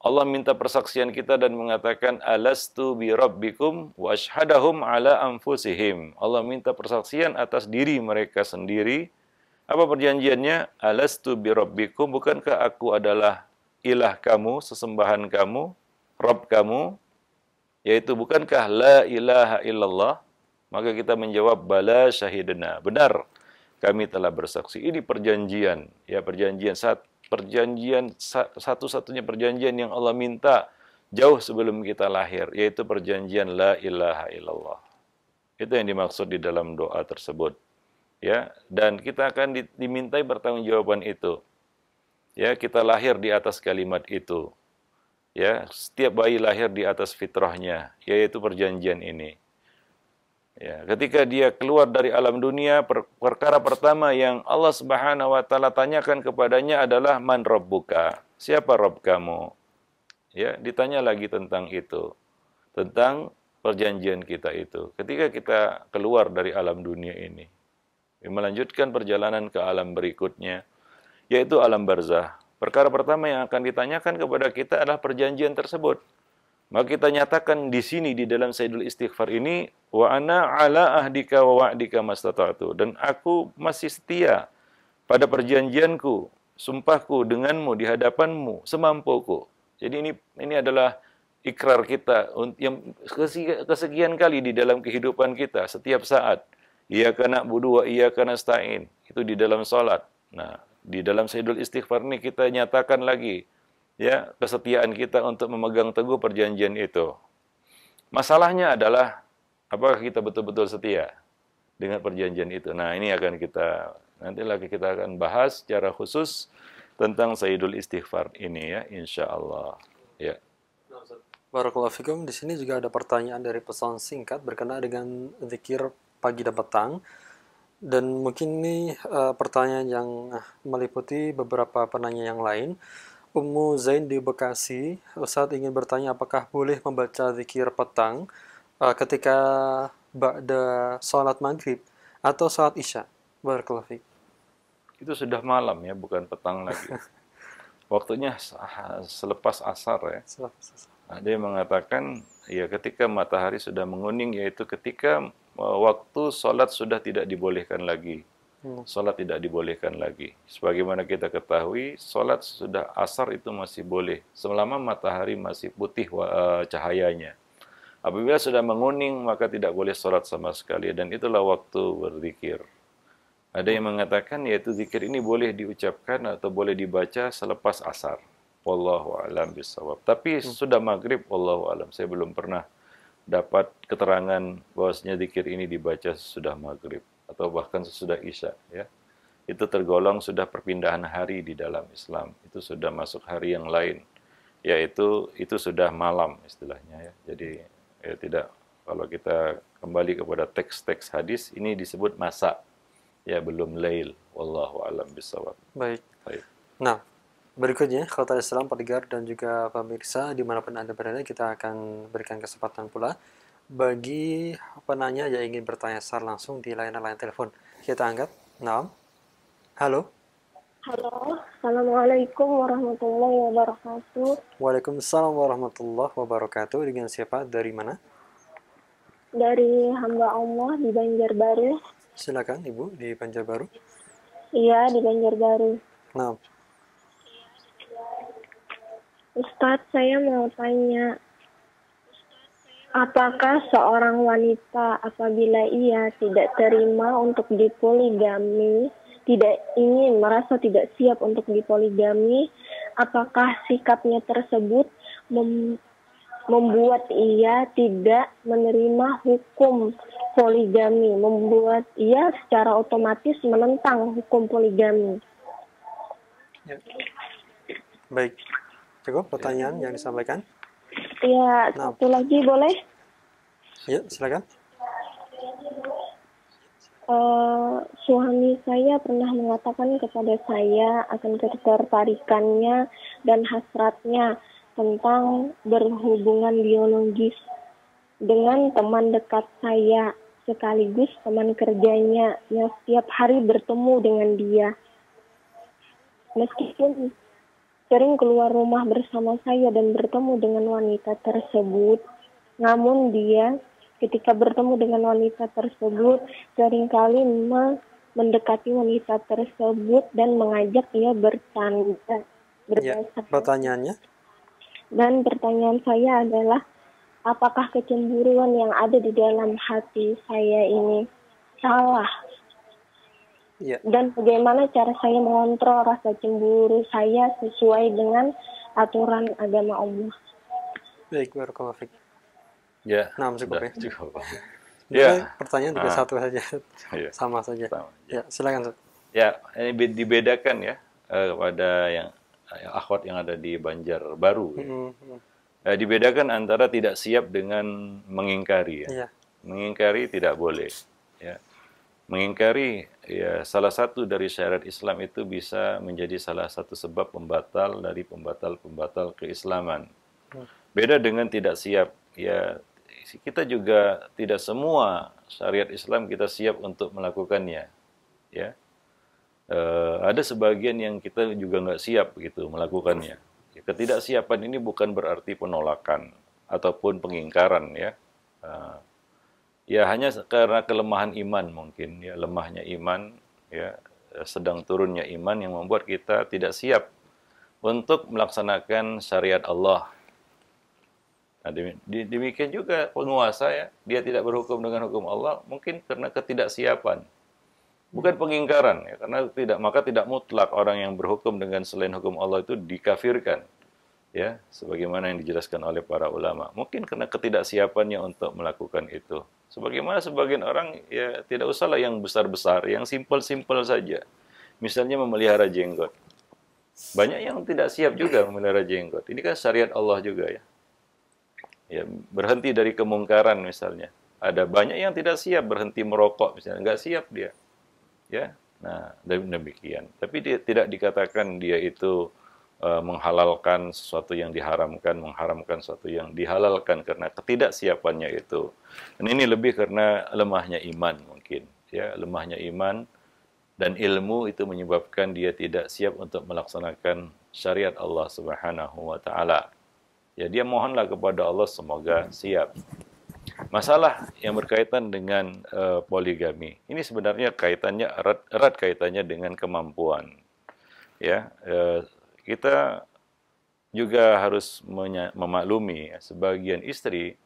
Allah minta persaksian kita dan mengatakan alastu bi rabbikum wa ashhadahum ala anfusihim. Allah minta persaksian atas diri mereka sendiri. Apa perjanjiannya? Alastu bi rabbikum bukankah aku adalah ilah kamu, sesembahan kamu, rob kamu? Yaitu bukankah la ilaha illallah? Maka kita menjawab bala syahidna. Benar kami telah bersaksi. Ini perjanjian, ya perjanjian saat perjanjian satu-satunya perjanjian yang Allah minta jauh sebelum kita lahir, yaitu perjanjian la ilaha illallah. Itu yang dimaksud di dalam doa tersebut. Ya, dan kita akan dimintai pertanggungjawaban itu. Ya, kita lahir di atas kalimat itu. Ya, setiap bayi lahir di atas fitrahnya, yaitu perjanjian ini. Ya, ketika dia keluar dari alam dunia, perkara pertama yang Allah Subhanahu wa taala tanyakan kepadanya adalah man rabbuka? Siapa rob kamu? Ya, ditanya lagi tentang itu. Tentang perjanjian kita itu. Ketika kita keluar dari alam dunia ini, melanjutkan perjalanan ke alam berikutnya, yaitu alam barzah. Perkara pertama yang akan ditanyakan kepada kita adalah perjanjian tersebut. Maka kita nyatakan di sini di dalam Sayyidul Istighfar ini wa ana ala ahdika wa wa'dika mastata'tu dan aku masih setia pada perjanjianku, sumpahku denganmu di hadapanmu semampuku. Jadi ini ini adalah ikrar kita yang kesekian kali di dalam kehidupan kita setiap saat. Ia kena budu wa ia kena stain. Itu di dalam salat. Nah, di dalam Sayyidul Istighfar ini kita nyatakan lagi ya kesetiaan kita untuk memegang teguh perjanjian itu. Masalahnya adalah apakah kita betul-betul setia dengan perjanjian itu. Nah, ini akan kita nanti lagi kita akan bahas secara khusus tentang Sayyidul Istighfar ini ya, insya Allah. Ya. Barakallahu fikum. Di sini juga ada pertanyaan dari pesan singkat berkenaan dengan zikir pagi dan petang. Dan mungkin ini uh, pertanyaan yang ah, meliputi beberapa penanya yang lain. Umu Zain di Bekasi, Ustadz ingin bertanya apakah boleh membaca zikir petang uh, ketika ba'da sholat maghrib atau sholat isya? Barakallahu Itu sudah malam ya, bukan petang lagi. Waktunya selepas asar ya. Selepas asar. Ada nah, yang mengatakan ya ketika matahari sudah menguning yaitu ketika eh, waktu sholat sudah tidak dibolehkan lagi Hmm. Sholat Salat tidak dibolehkan lagi. Sebagaimana kita ketahui, salat sudah asar itu masih boleh selama matahari masih putih e, cahayanya. Apabila sudah menguning maka tidak boleh salat sama sekali dan itulah waktu berzikir. Ada yang mengatakan yaitu zikir ini boleh diucapkan atau boleh dibaca selepas asar. Wallahu alam bisawab. Tapi hmm. sudah maghrib, wallahu alam. Saya belum pernah dapat keterangan bahwasanya zikir ini dibaca sudah maghrib atau bahkan sesudah Isya ya. Itu tergolong sudah perpindahan hari di dalam Islam. Itu sudah masuk hari yang lain. Yaitu itu sudah malam istilahnya ya. Jadi ya tidak kalau kita kembali kepada teks-teks hadis ini disebut masa ya belum lail wallahu alam bisawab. Baik. Baik. Nah, Berikutnya, kalau Khotbah Islam, Podigar, dan juga pemirsa dimanapun Anda berada, kita akan berikan kesempatan pula bagi penanya yang ingin bertanya secara langsung di layanan-layanan telepon, kita angkat. Nah, halo. Halo, Assalamualaikum warahmatullahi wabarakatuh. Waalaikumsalam warahmatullahi wabarakatuh. Dengan siapa? Dari mana? Dari hamba Allah di Banjarbaru. Silakan Ibu di Banjarbaru. Iya, di Banjarbaru. Nah. Ustadz, saya mau tanya. Apakah seorang wanita apabila ia tidak terima untuk dipoligami, tidak ingin merasa tidak siap untuk dipoligami, apakah sikapnya tersebut mem membuat ia tidak menerima hukum poligami, membuat ia secara otomatis menentang hukum poligami? Ya. Baik, cukup pertanyaan yang disampaikan. Iya, nah. satu lagi boleh? Iya, silakan. Uh, suami saya pernah mengatakan kepada saya akan ketertarikannya dan hasratnya tentang berhubungan biologis dengan teman dekat saya sekaligus teman kerjanya yang setiap hari bertemu dengan dia. Meskipun sering keluar rumah bersama saya dan bertemu dengan wanita tersebut. Namun dia ketika bertemu dengan wanita tersebut seringkali mendekati wanita tersebut dan mengajak ia bercanda. Ya, pertanyaannya? Dan pertanyaan saya adalah apakah kecemburuan yang ada di dalam hati saya ini salah yeah. dan bagaimana cara saya mengontrol rasa cemburu saya sesuai dengan aturan agama Allah. Baik, barakallahu fiik. Ya. Nah, cukup ya. Cukup. Ya. Pertanyaan juga ah. satu saja. Ya. Sama saja. Sama, ya. ya, silakan. Ya, ini dibedakan ya eh, kepada yang, yang eh, akhwat yang ada di Baru. Ya. Mm -hmm. ya, dibedakan antara tidak siap dengan mengingkari ya. ya. Mengingkari tidak boleh. Ya. Mengingkari ya salah satu dari syariat Islam itu bisa menjadi salah satu sebab pembatal dari pembatal-pembatal keislaman. Hmm. Beda dengan tidak siap ya kita juga tidak semua syariat Islam kita siap untuk melakukannya ya e, ada sebagian yang kita juga nggak siap gitu melakukannya ya, ketidaksiapan ini bukan berarti penolakan ataupun pengingkaran ya e, ya hanya karena kelemahan iman mungkin ya lemahnya iman ya sedang turunnya iman yang membuat kita tidak siap untuk melaksanakan syariat Allah. Nah, demikian juga penguasa ya, dia tidak berhukum dengan hukum Allah mungkin karena ketidaksiapan. Bukan pengingkaran ya, karena tidak maka tidak mutlak orang yang berhukum dengan selain hukum Allah itu dikafirkan ya sebagaimana yang dijelaskan oleh para ulama mungkin karena ketidaksiapannya untuk melakukan itu sebagaimana sebagian orang ya tidak usahlah yang besar-besar yang simpel-simpel saja misalnya memelihara jenggot banyak yang tidak siap juga memelihara jenggot ini kan syariat Allah juga ya ya berhenti dari kemungkaran misalnya ada banyak yang tidak siap berhenti merokok misalnya nggak siap dia ya nah demikian tapi dia tidak dikatakan dia itu Eh, menghalalkan sesuatu yang diharamkan, mengharamkan sesuatu yang dihalalkan karena ketidaksiapannya itu. Dan ini lebih karena lemahnya iman mungkin, ya, lemahnya iman dan ilmu itu menyebabkan dia tidak siap untuk melaksanakan syariat Allah Subhanahu wa taala. Ya, dia mohonlah kepada Allah semoga siap. Masalah yang berkaitan dengan uh, poligami. Ini sebenarnya kaitannya erat erat kaitannya dengan kemampuan. Ya, uh, kita juga harus memaklumi ya, sebagian istri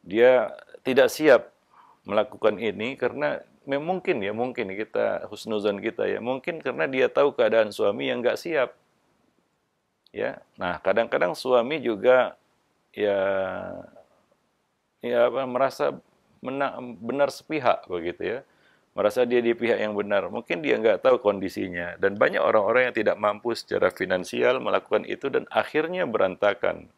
dia tidak siap melakukan ini karena mungkin ya mungkin kita husnuzan kita ya mungkin karena dia tahu keadaan suami yang nggak siap ya nah kadang-kadang suami juga ya ya apa merasa benar sepihak begitu ya merasa dia di pihak yang benar. Mungkin dia nggak tahu kondisinya. Dan banyak orang-orang yang tidak mampu secara finansial melakukan itu dan akhirnya berantakan.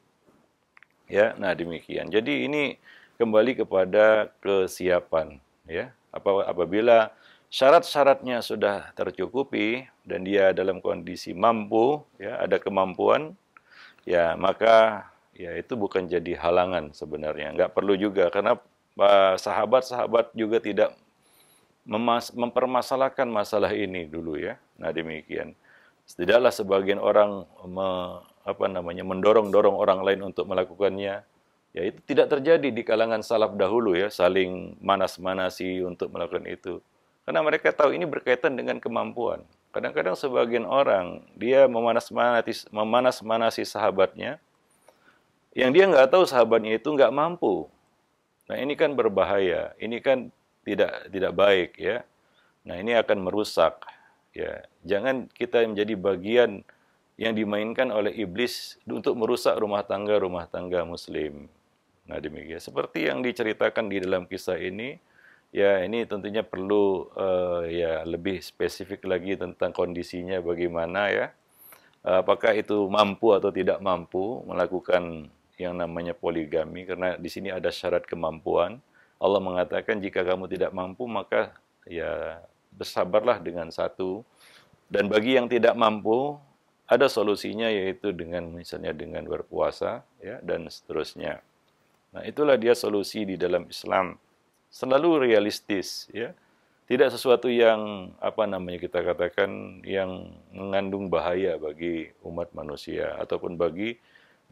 Ya, nah demikian. Jadi ini kembali kepada kesiapan. Ya, apabila syarat-syaratnya sudah tercukupi dan dia dalam kondisi mampu, ya ada kemampuan, ya maka ya itu bukan jadi halangan sebenarnya. Nggak perlu juga karena ah, sahabat-sahabat juga tidak mempermasalahkan masalah ini dulu ya. Nah demikian. Setidaklah sebagian orang me, apa namanya mendorong-dorong orang lain untuk melakukannya. Ya itu tidak terjadi di kalangan salaf dahulu ya, saling manas-manasi untuk melakukan itu. Karena mereka tahu ini berkaitan dengan kemampuan. Kadang-kadang sebagian orang dia memanas-manasi memanas-manasi sahabatnya yang dia nggak tahu sahabatnya itu nggak mampu. Nah ini kan berbahaya. Ini kan tidak tidak baik ya. Nah, ini akan merusak ya. Jangan kita menjadi bagian yang dimainkan oleh iblis untuk merusak rumah tangga rumah tangga muslim. Nah, demikian. Seperti yang diceritakan di dalam kisah ini, ya ini tentunya perlu uh, ya lebih spesifik lagi tentang kondisinya bagaimana ya. Apakah itu mampu atau tidak mampu melakukan yang namanya poligami karena di sini ada syarat kemampuan Allah mengatakan jika kamu tidak mampu maka ya bersabarlah dengan satu dan bagi yang tidak mampu ada solusinya yaitu dengan misalnya dengan berpuasa ya dan seterusnya. Nah, itulah dia solusi di dalam Islam. Selalu realistis ya. Tidak sesuatu yang apa namanya kita katakan yang mengandung bahaya bagi umat manusia ataupun bagi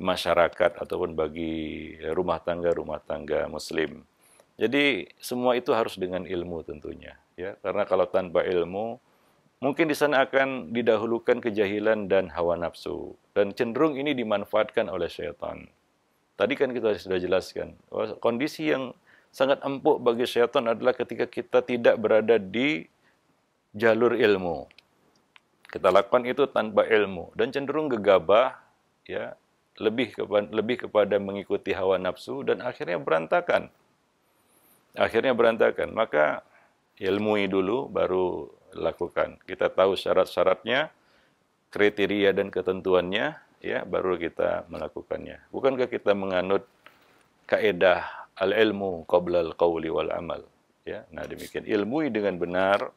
masyarakat ataupun bagi rumah tangga-rumah tangga muslim. Jadi semua itu harus dengan ilmu tentunya, ya. Karena kalau tanpa ilmu, mungkin di sana akan didahulukan kejahilan dan hawa nafsu dan cenderung ini dimanfaatkan oleh setan. Tadi kan kita sudah jelaskan, kondisi yang sangat empuk bagi setan adalah ketika kita tidak berada di jalur ilmu. Kita lakukan itu tanpa ilmu dan cenderung gegabah, ya, lebih kepada, lebih kepada mengikuti hawa nafsu dan akhirnya berantakan akhirnya berantakan. Maka ilmui dulu baru lakukan. Kita tahu syarat-syaratnya, kriteria dan ketentuannya, ya baru kita melakukannya. Bukankah kita menganut kaedah al-ilmu qabla al-qawli wal amal? Ya, nah demikian ilmui dengan benar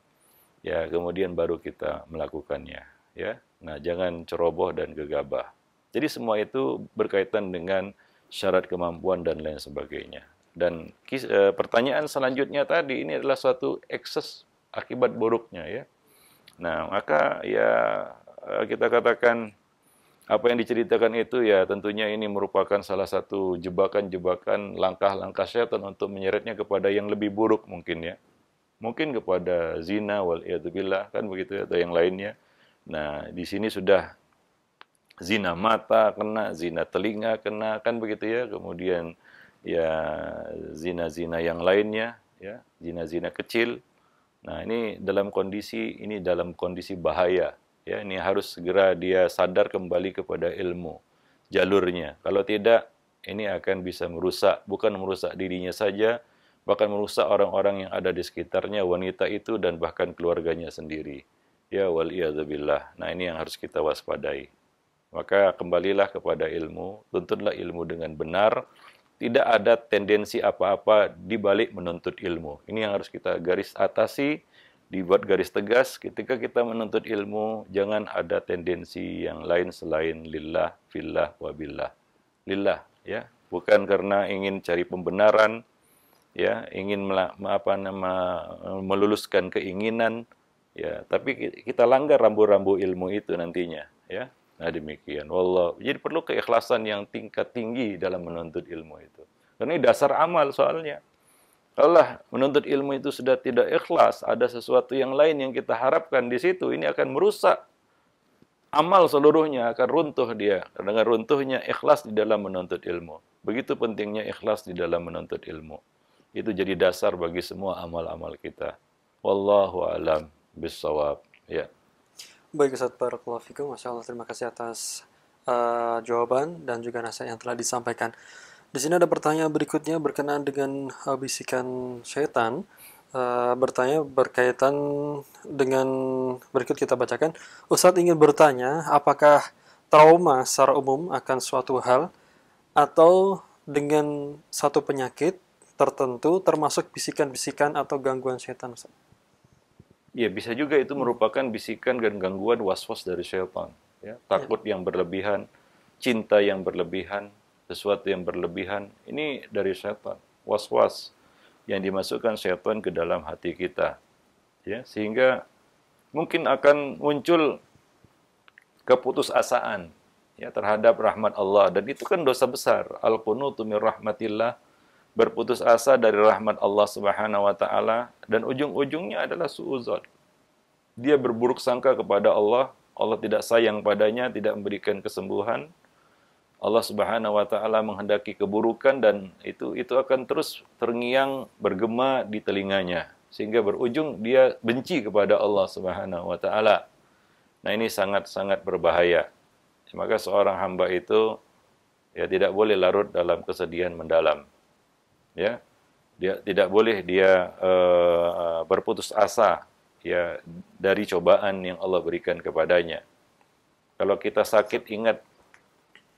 ya kemudian baru kita melakukannya ya. Nah, jangan ceroboh dan gegabah. Jadi semua itu berkaitan dengan syarat kemampuan dan lain sebagainya. Dan eh, pertanyaan selanjutnya tadi ini adalah suatu ekses akibat buruknya ya. Nah, maka ya eh, kita katakan apa yang diceritakan itu ya tentunya ini merupakan salah satu jebakan-jebakan langkah-langkah setan untuk menyeretnya kepada yang lebih buruk mungkin ya. Mungkin kepada zina wal billah kan begitu ya atau yang lainnya. Nah, di sini sudah zina mata kena, zina telinga kena kan begitu ya. Kemudian ya zina-zina yang lainnya, ya zina-zina kecil. Nah ini dalam kondisi ini dalam kondisi bahaya. Ya ini harus segera dia sadar kembali kepada ilmu jalurnya. Kalau tidak ini akan bisa merusak, bukan merusak dirinya saja, bahkan merusak orang-orang yang ada di sekitarnya, wanita itu dan bahkan keluarganya sendiri. Ya wal Nah ini yang harus kita waspadai. Maka kembalilah kepada ilmu, tuntunlah ilmu dengan benar, tidak ada tendensi apa-apa di balik menuntut ilmu. Ini yang harus kita garis atasi, dibuat garis tegas ketika kita menuntut ilmu, jangan ada tendensi yang lain selain lillah, fillah, wabillah. Lillah, ya. Bukan karena ingin cari pembenaran, ya, ingin apa nama meluluskan keinginan, ya, tapi kita langgar rambu-rambu ilmu itu nantinya, ya. Nah demikian, wallah. Jadi perlu keikhlasan yang tingkat tinggi dalam menuntut ilmu itu. Karena ini dasar amal soalnya. Allah menuntut ilmu itu sudah tidak ikhlas, ada sesuatu yang lain yang kita harapkan di situ, ini akan merusak amal seluruhnya, akan runtuh dia. Dengan runtuhnya ikhlas di dalam menuntut ilmu. Begitu pentingnya ikhlas di dalam menuntut ilmu. Itu jadi dasar bagi semua amal-amal kita. Wallahu alam bisawab. Ya. Baik Ustaz Barakallahu Masya Allah terima kasih atas uh, jawaban dan juga nasihat yang telah disampaikan. Di sini ada pertanyaan berikutnya berkenaan dengan bisikan setan. Uh, eh, bertanya berkaitan dengan berikut kita bacakan. Ustadz ingin bertanya, apakah trauma secara umum akan suatu hal atau dengan satu penyakit tertentu termasuk bisikan-bisikan atau gangguan setan Ustaz? Ya bisa juga itu hmm. merupakan bisikan dan gangguan was-was dari syaitan. Ya. ya, takut yang berlebihan, cinta yang berlebihan, sesuatu yang berlebihan, ini dari syaitan. Was-was yang dimasukkan syaitan ke dalam hati kita. Ya, sehingga mungkin akan muncul keputusasaan ya terhadap rahmat Allah dan itu kan dosa besar. Al-qunutu min berputus asa dari rahmat Allah Subhanahu wa taala dan ujung-ujungnya adalah suuzon. Dia berburuk sangka kepada Allah, Allah tidak sayang padanya, tidak memberikan kesembuhan. Allah Subhanahu wa taala menghendaki keburukan dan itu itu akan terus terngiang bergema di telinganya sehingga berujung dia benci kepada Allah Subhanahu wa taala. Nah, ini sangat-sangat berbahaya. Maka seorang hamba itu ya tidak boleh larut dalam kesedihan mendalam ya dia tidak boleh dia uh, berputus asa ya dari cobaan yang Allah berikan kepadanya kalau kita sakit ingat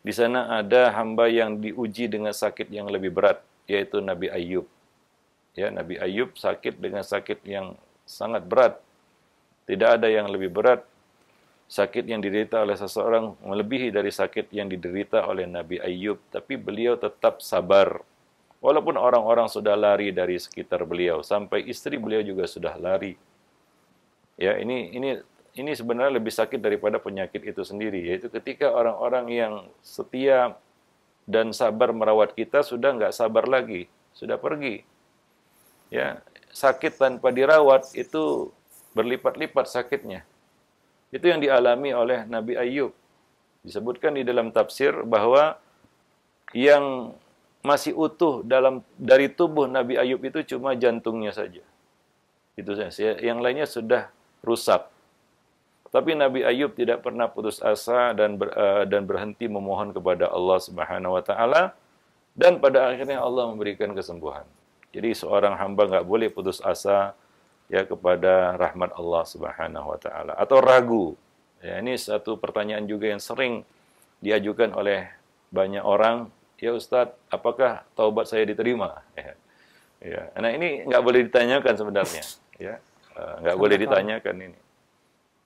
di sana ada hamba yang diuji dengan sakit yang lebih berat yaitu Nabi Ayub ya Nabi Ayub sakit dengan sakit yang sangat berat tidak ada yang lebih berat sakit yang diderita oleh seseorang melebihi dari sakit yang diderita oleh Nabi Ayub, tapi beliau tetap sabar. Walaupun orang-orang sudah lari dari sekitar beliau, sampai istri beliau juga sudah lari. Ya, ini ini ini sebenarnya lebih sakit daripada penyakit itu sendiri, yaitu ketika orang-orang yang setia dan sabar merawat kita sudah nggak sabar lagi, sudah pergi. Ya, sakit tanpa dirawat itu berlipat-lipat sakitnya. Itu yang dialami oleh Nabi Ayub. Disebutkan di dalam tafsir bahwa yang masih utuh dalam dari tubuh Nabi Ayub itu cuma jantungnya saja. Itu saja. Yang lainnya sudah rusak. Tapi Nabi Ayub tidak pernah putus asa dan ber, uh, dan berhenti memohon kepada Allah Subhanahu wa taala dan pada akhirnya Allah memberikan kesembuhan. Jadi seorang hamba nggak boleh putus asa ya kepada rahmat Allah Subhanahu wa taala atau ragu. Ya, ini satu pertanyaan juga yang sering diajukan oleh banyak orang ya Ustadz, apakah taubat saya diterima? Ya. ya. Nah ini nggak boleh ditanyakan sebenarnya, ya eh, nggak uh, boleh ditanyakan ini.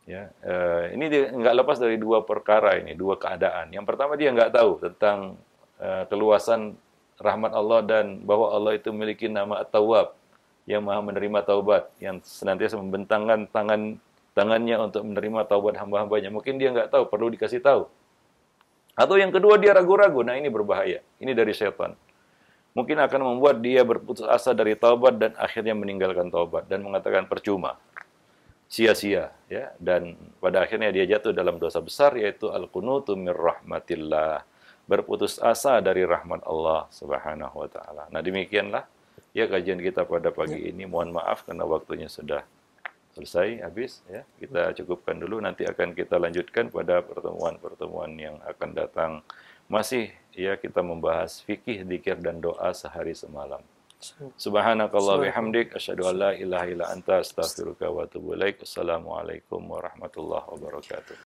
Ya, uh, ini nggak lepas dari dua perkara ini, dua keadaan. Yang pertama dia nggak tahu tentang uh, keluasan rahmat Allah dan bahwa Allah itu memiliki nama Tawab yang maha menerima taubat, yang senantiasa membentangkan tangan tangannya untuk menerima taubat hamba-hambanya. Mungkin dia nggak tahu, perlu dikasih tahu atau yang kedua dia ragu-ragu. Nah ini berbahaya. Ini dari setan. Mungkin akan membuat dia berputus asa dari taubat dan akhirnya meninggalkan taubat dan mengatakan percuma, sia-sia, ya. Dan pada akhirnya dia jatuh dalam dosa besar yaitu al kunutu min rahmatillah, berputus asa dari rahmat Allah Subhanahu wa taala. Nah, demikianlah ya kajian kita pada pagi ya. ini. Mohon maaf karena waktunya sudah selesai, habis ya. Kita hmm. cukupkan dulu nanti akan kita lanjutkan pada pertemuan-pertemuan yang akan datang. Masih ya kita membahas fikih, zikir dan doa sehari semalam. Subhanakallah bihamdik asyhadu an ilaha illa anta astaghfiruka wa atubu ilaik. Assalamualaikum warahmatullahi wabarakatuh.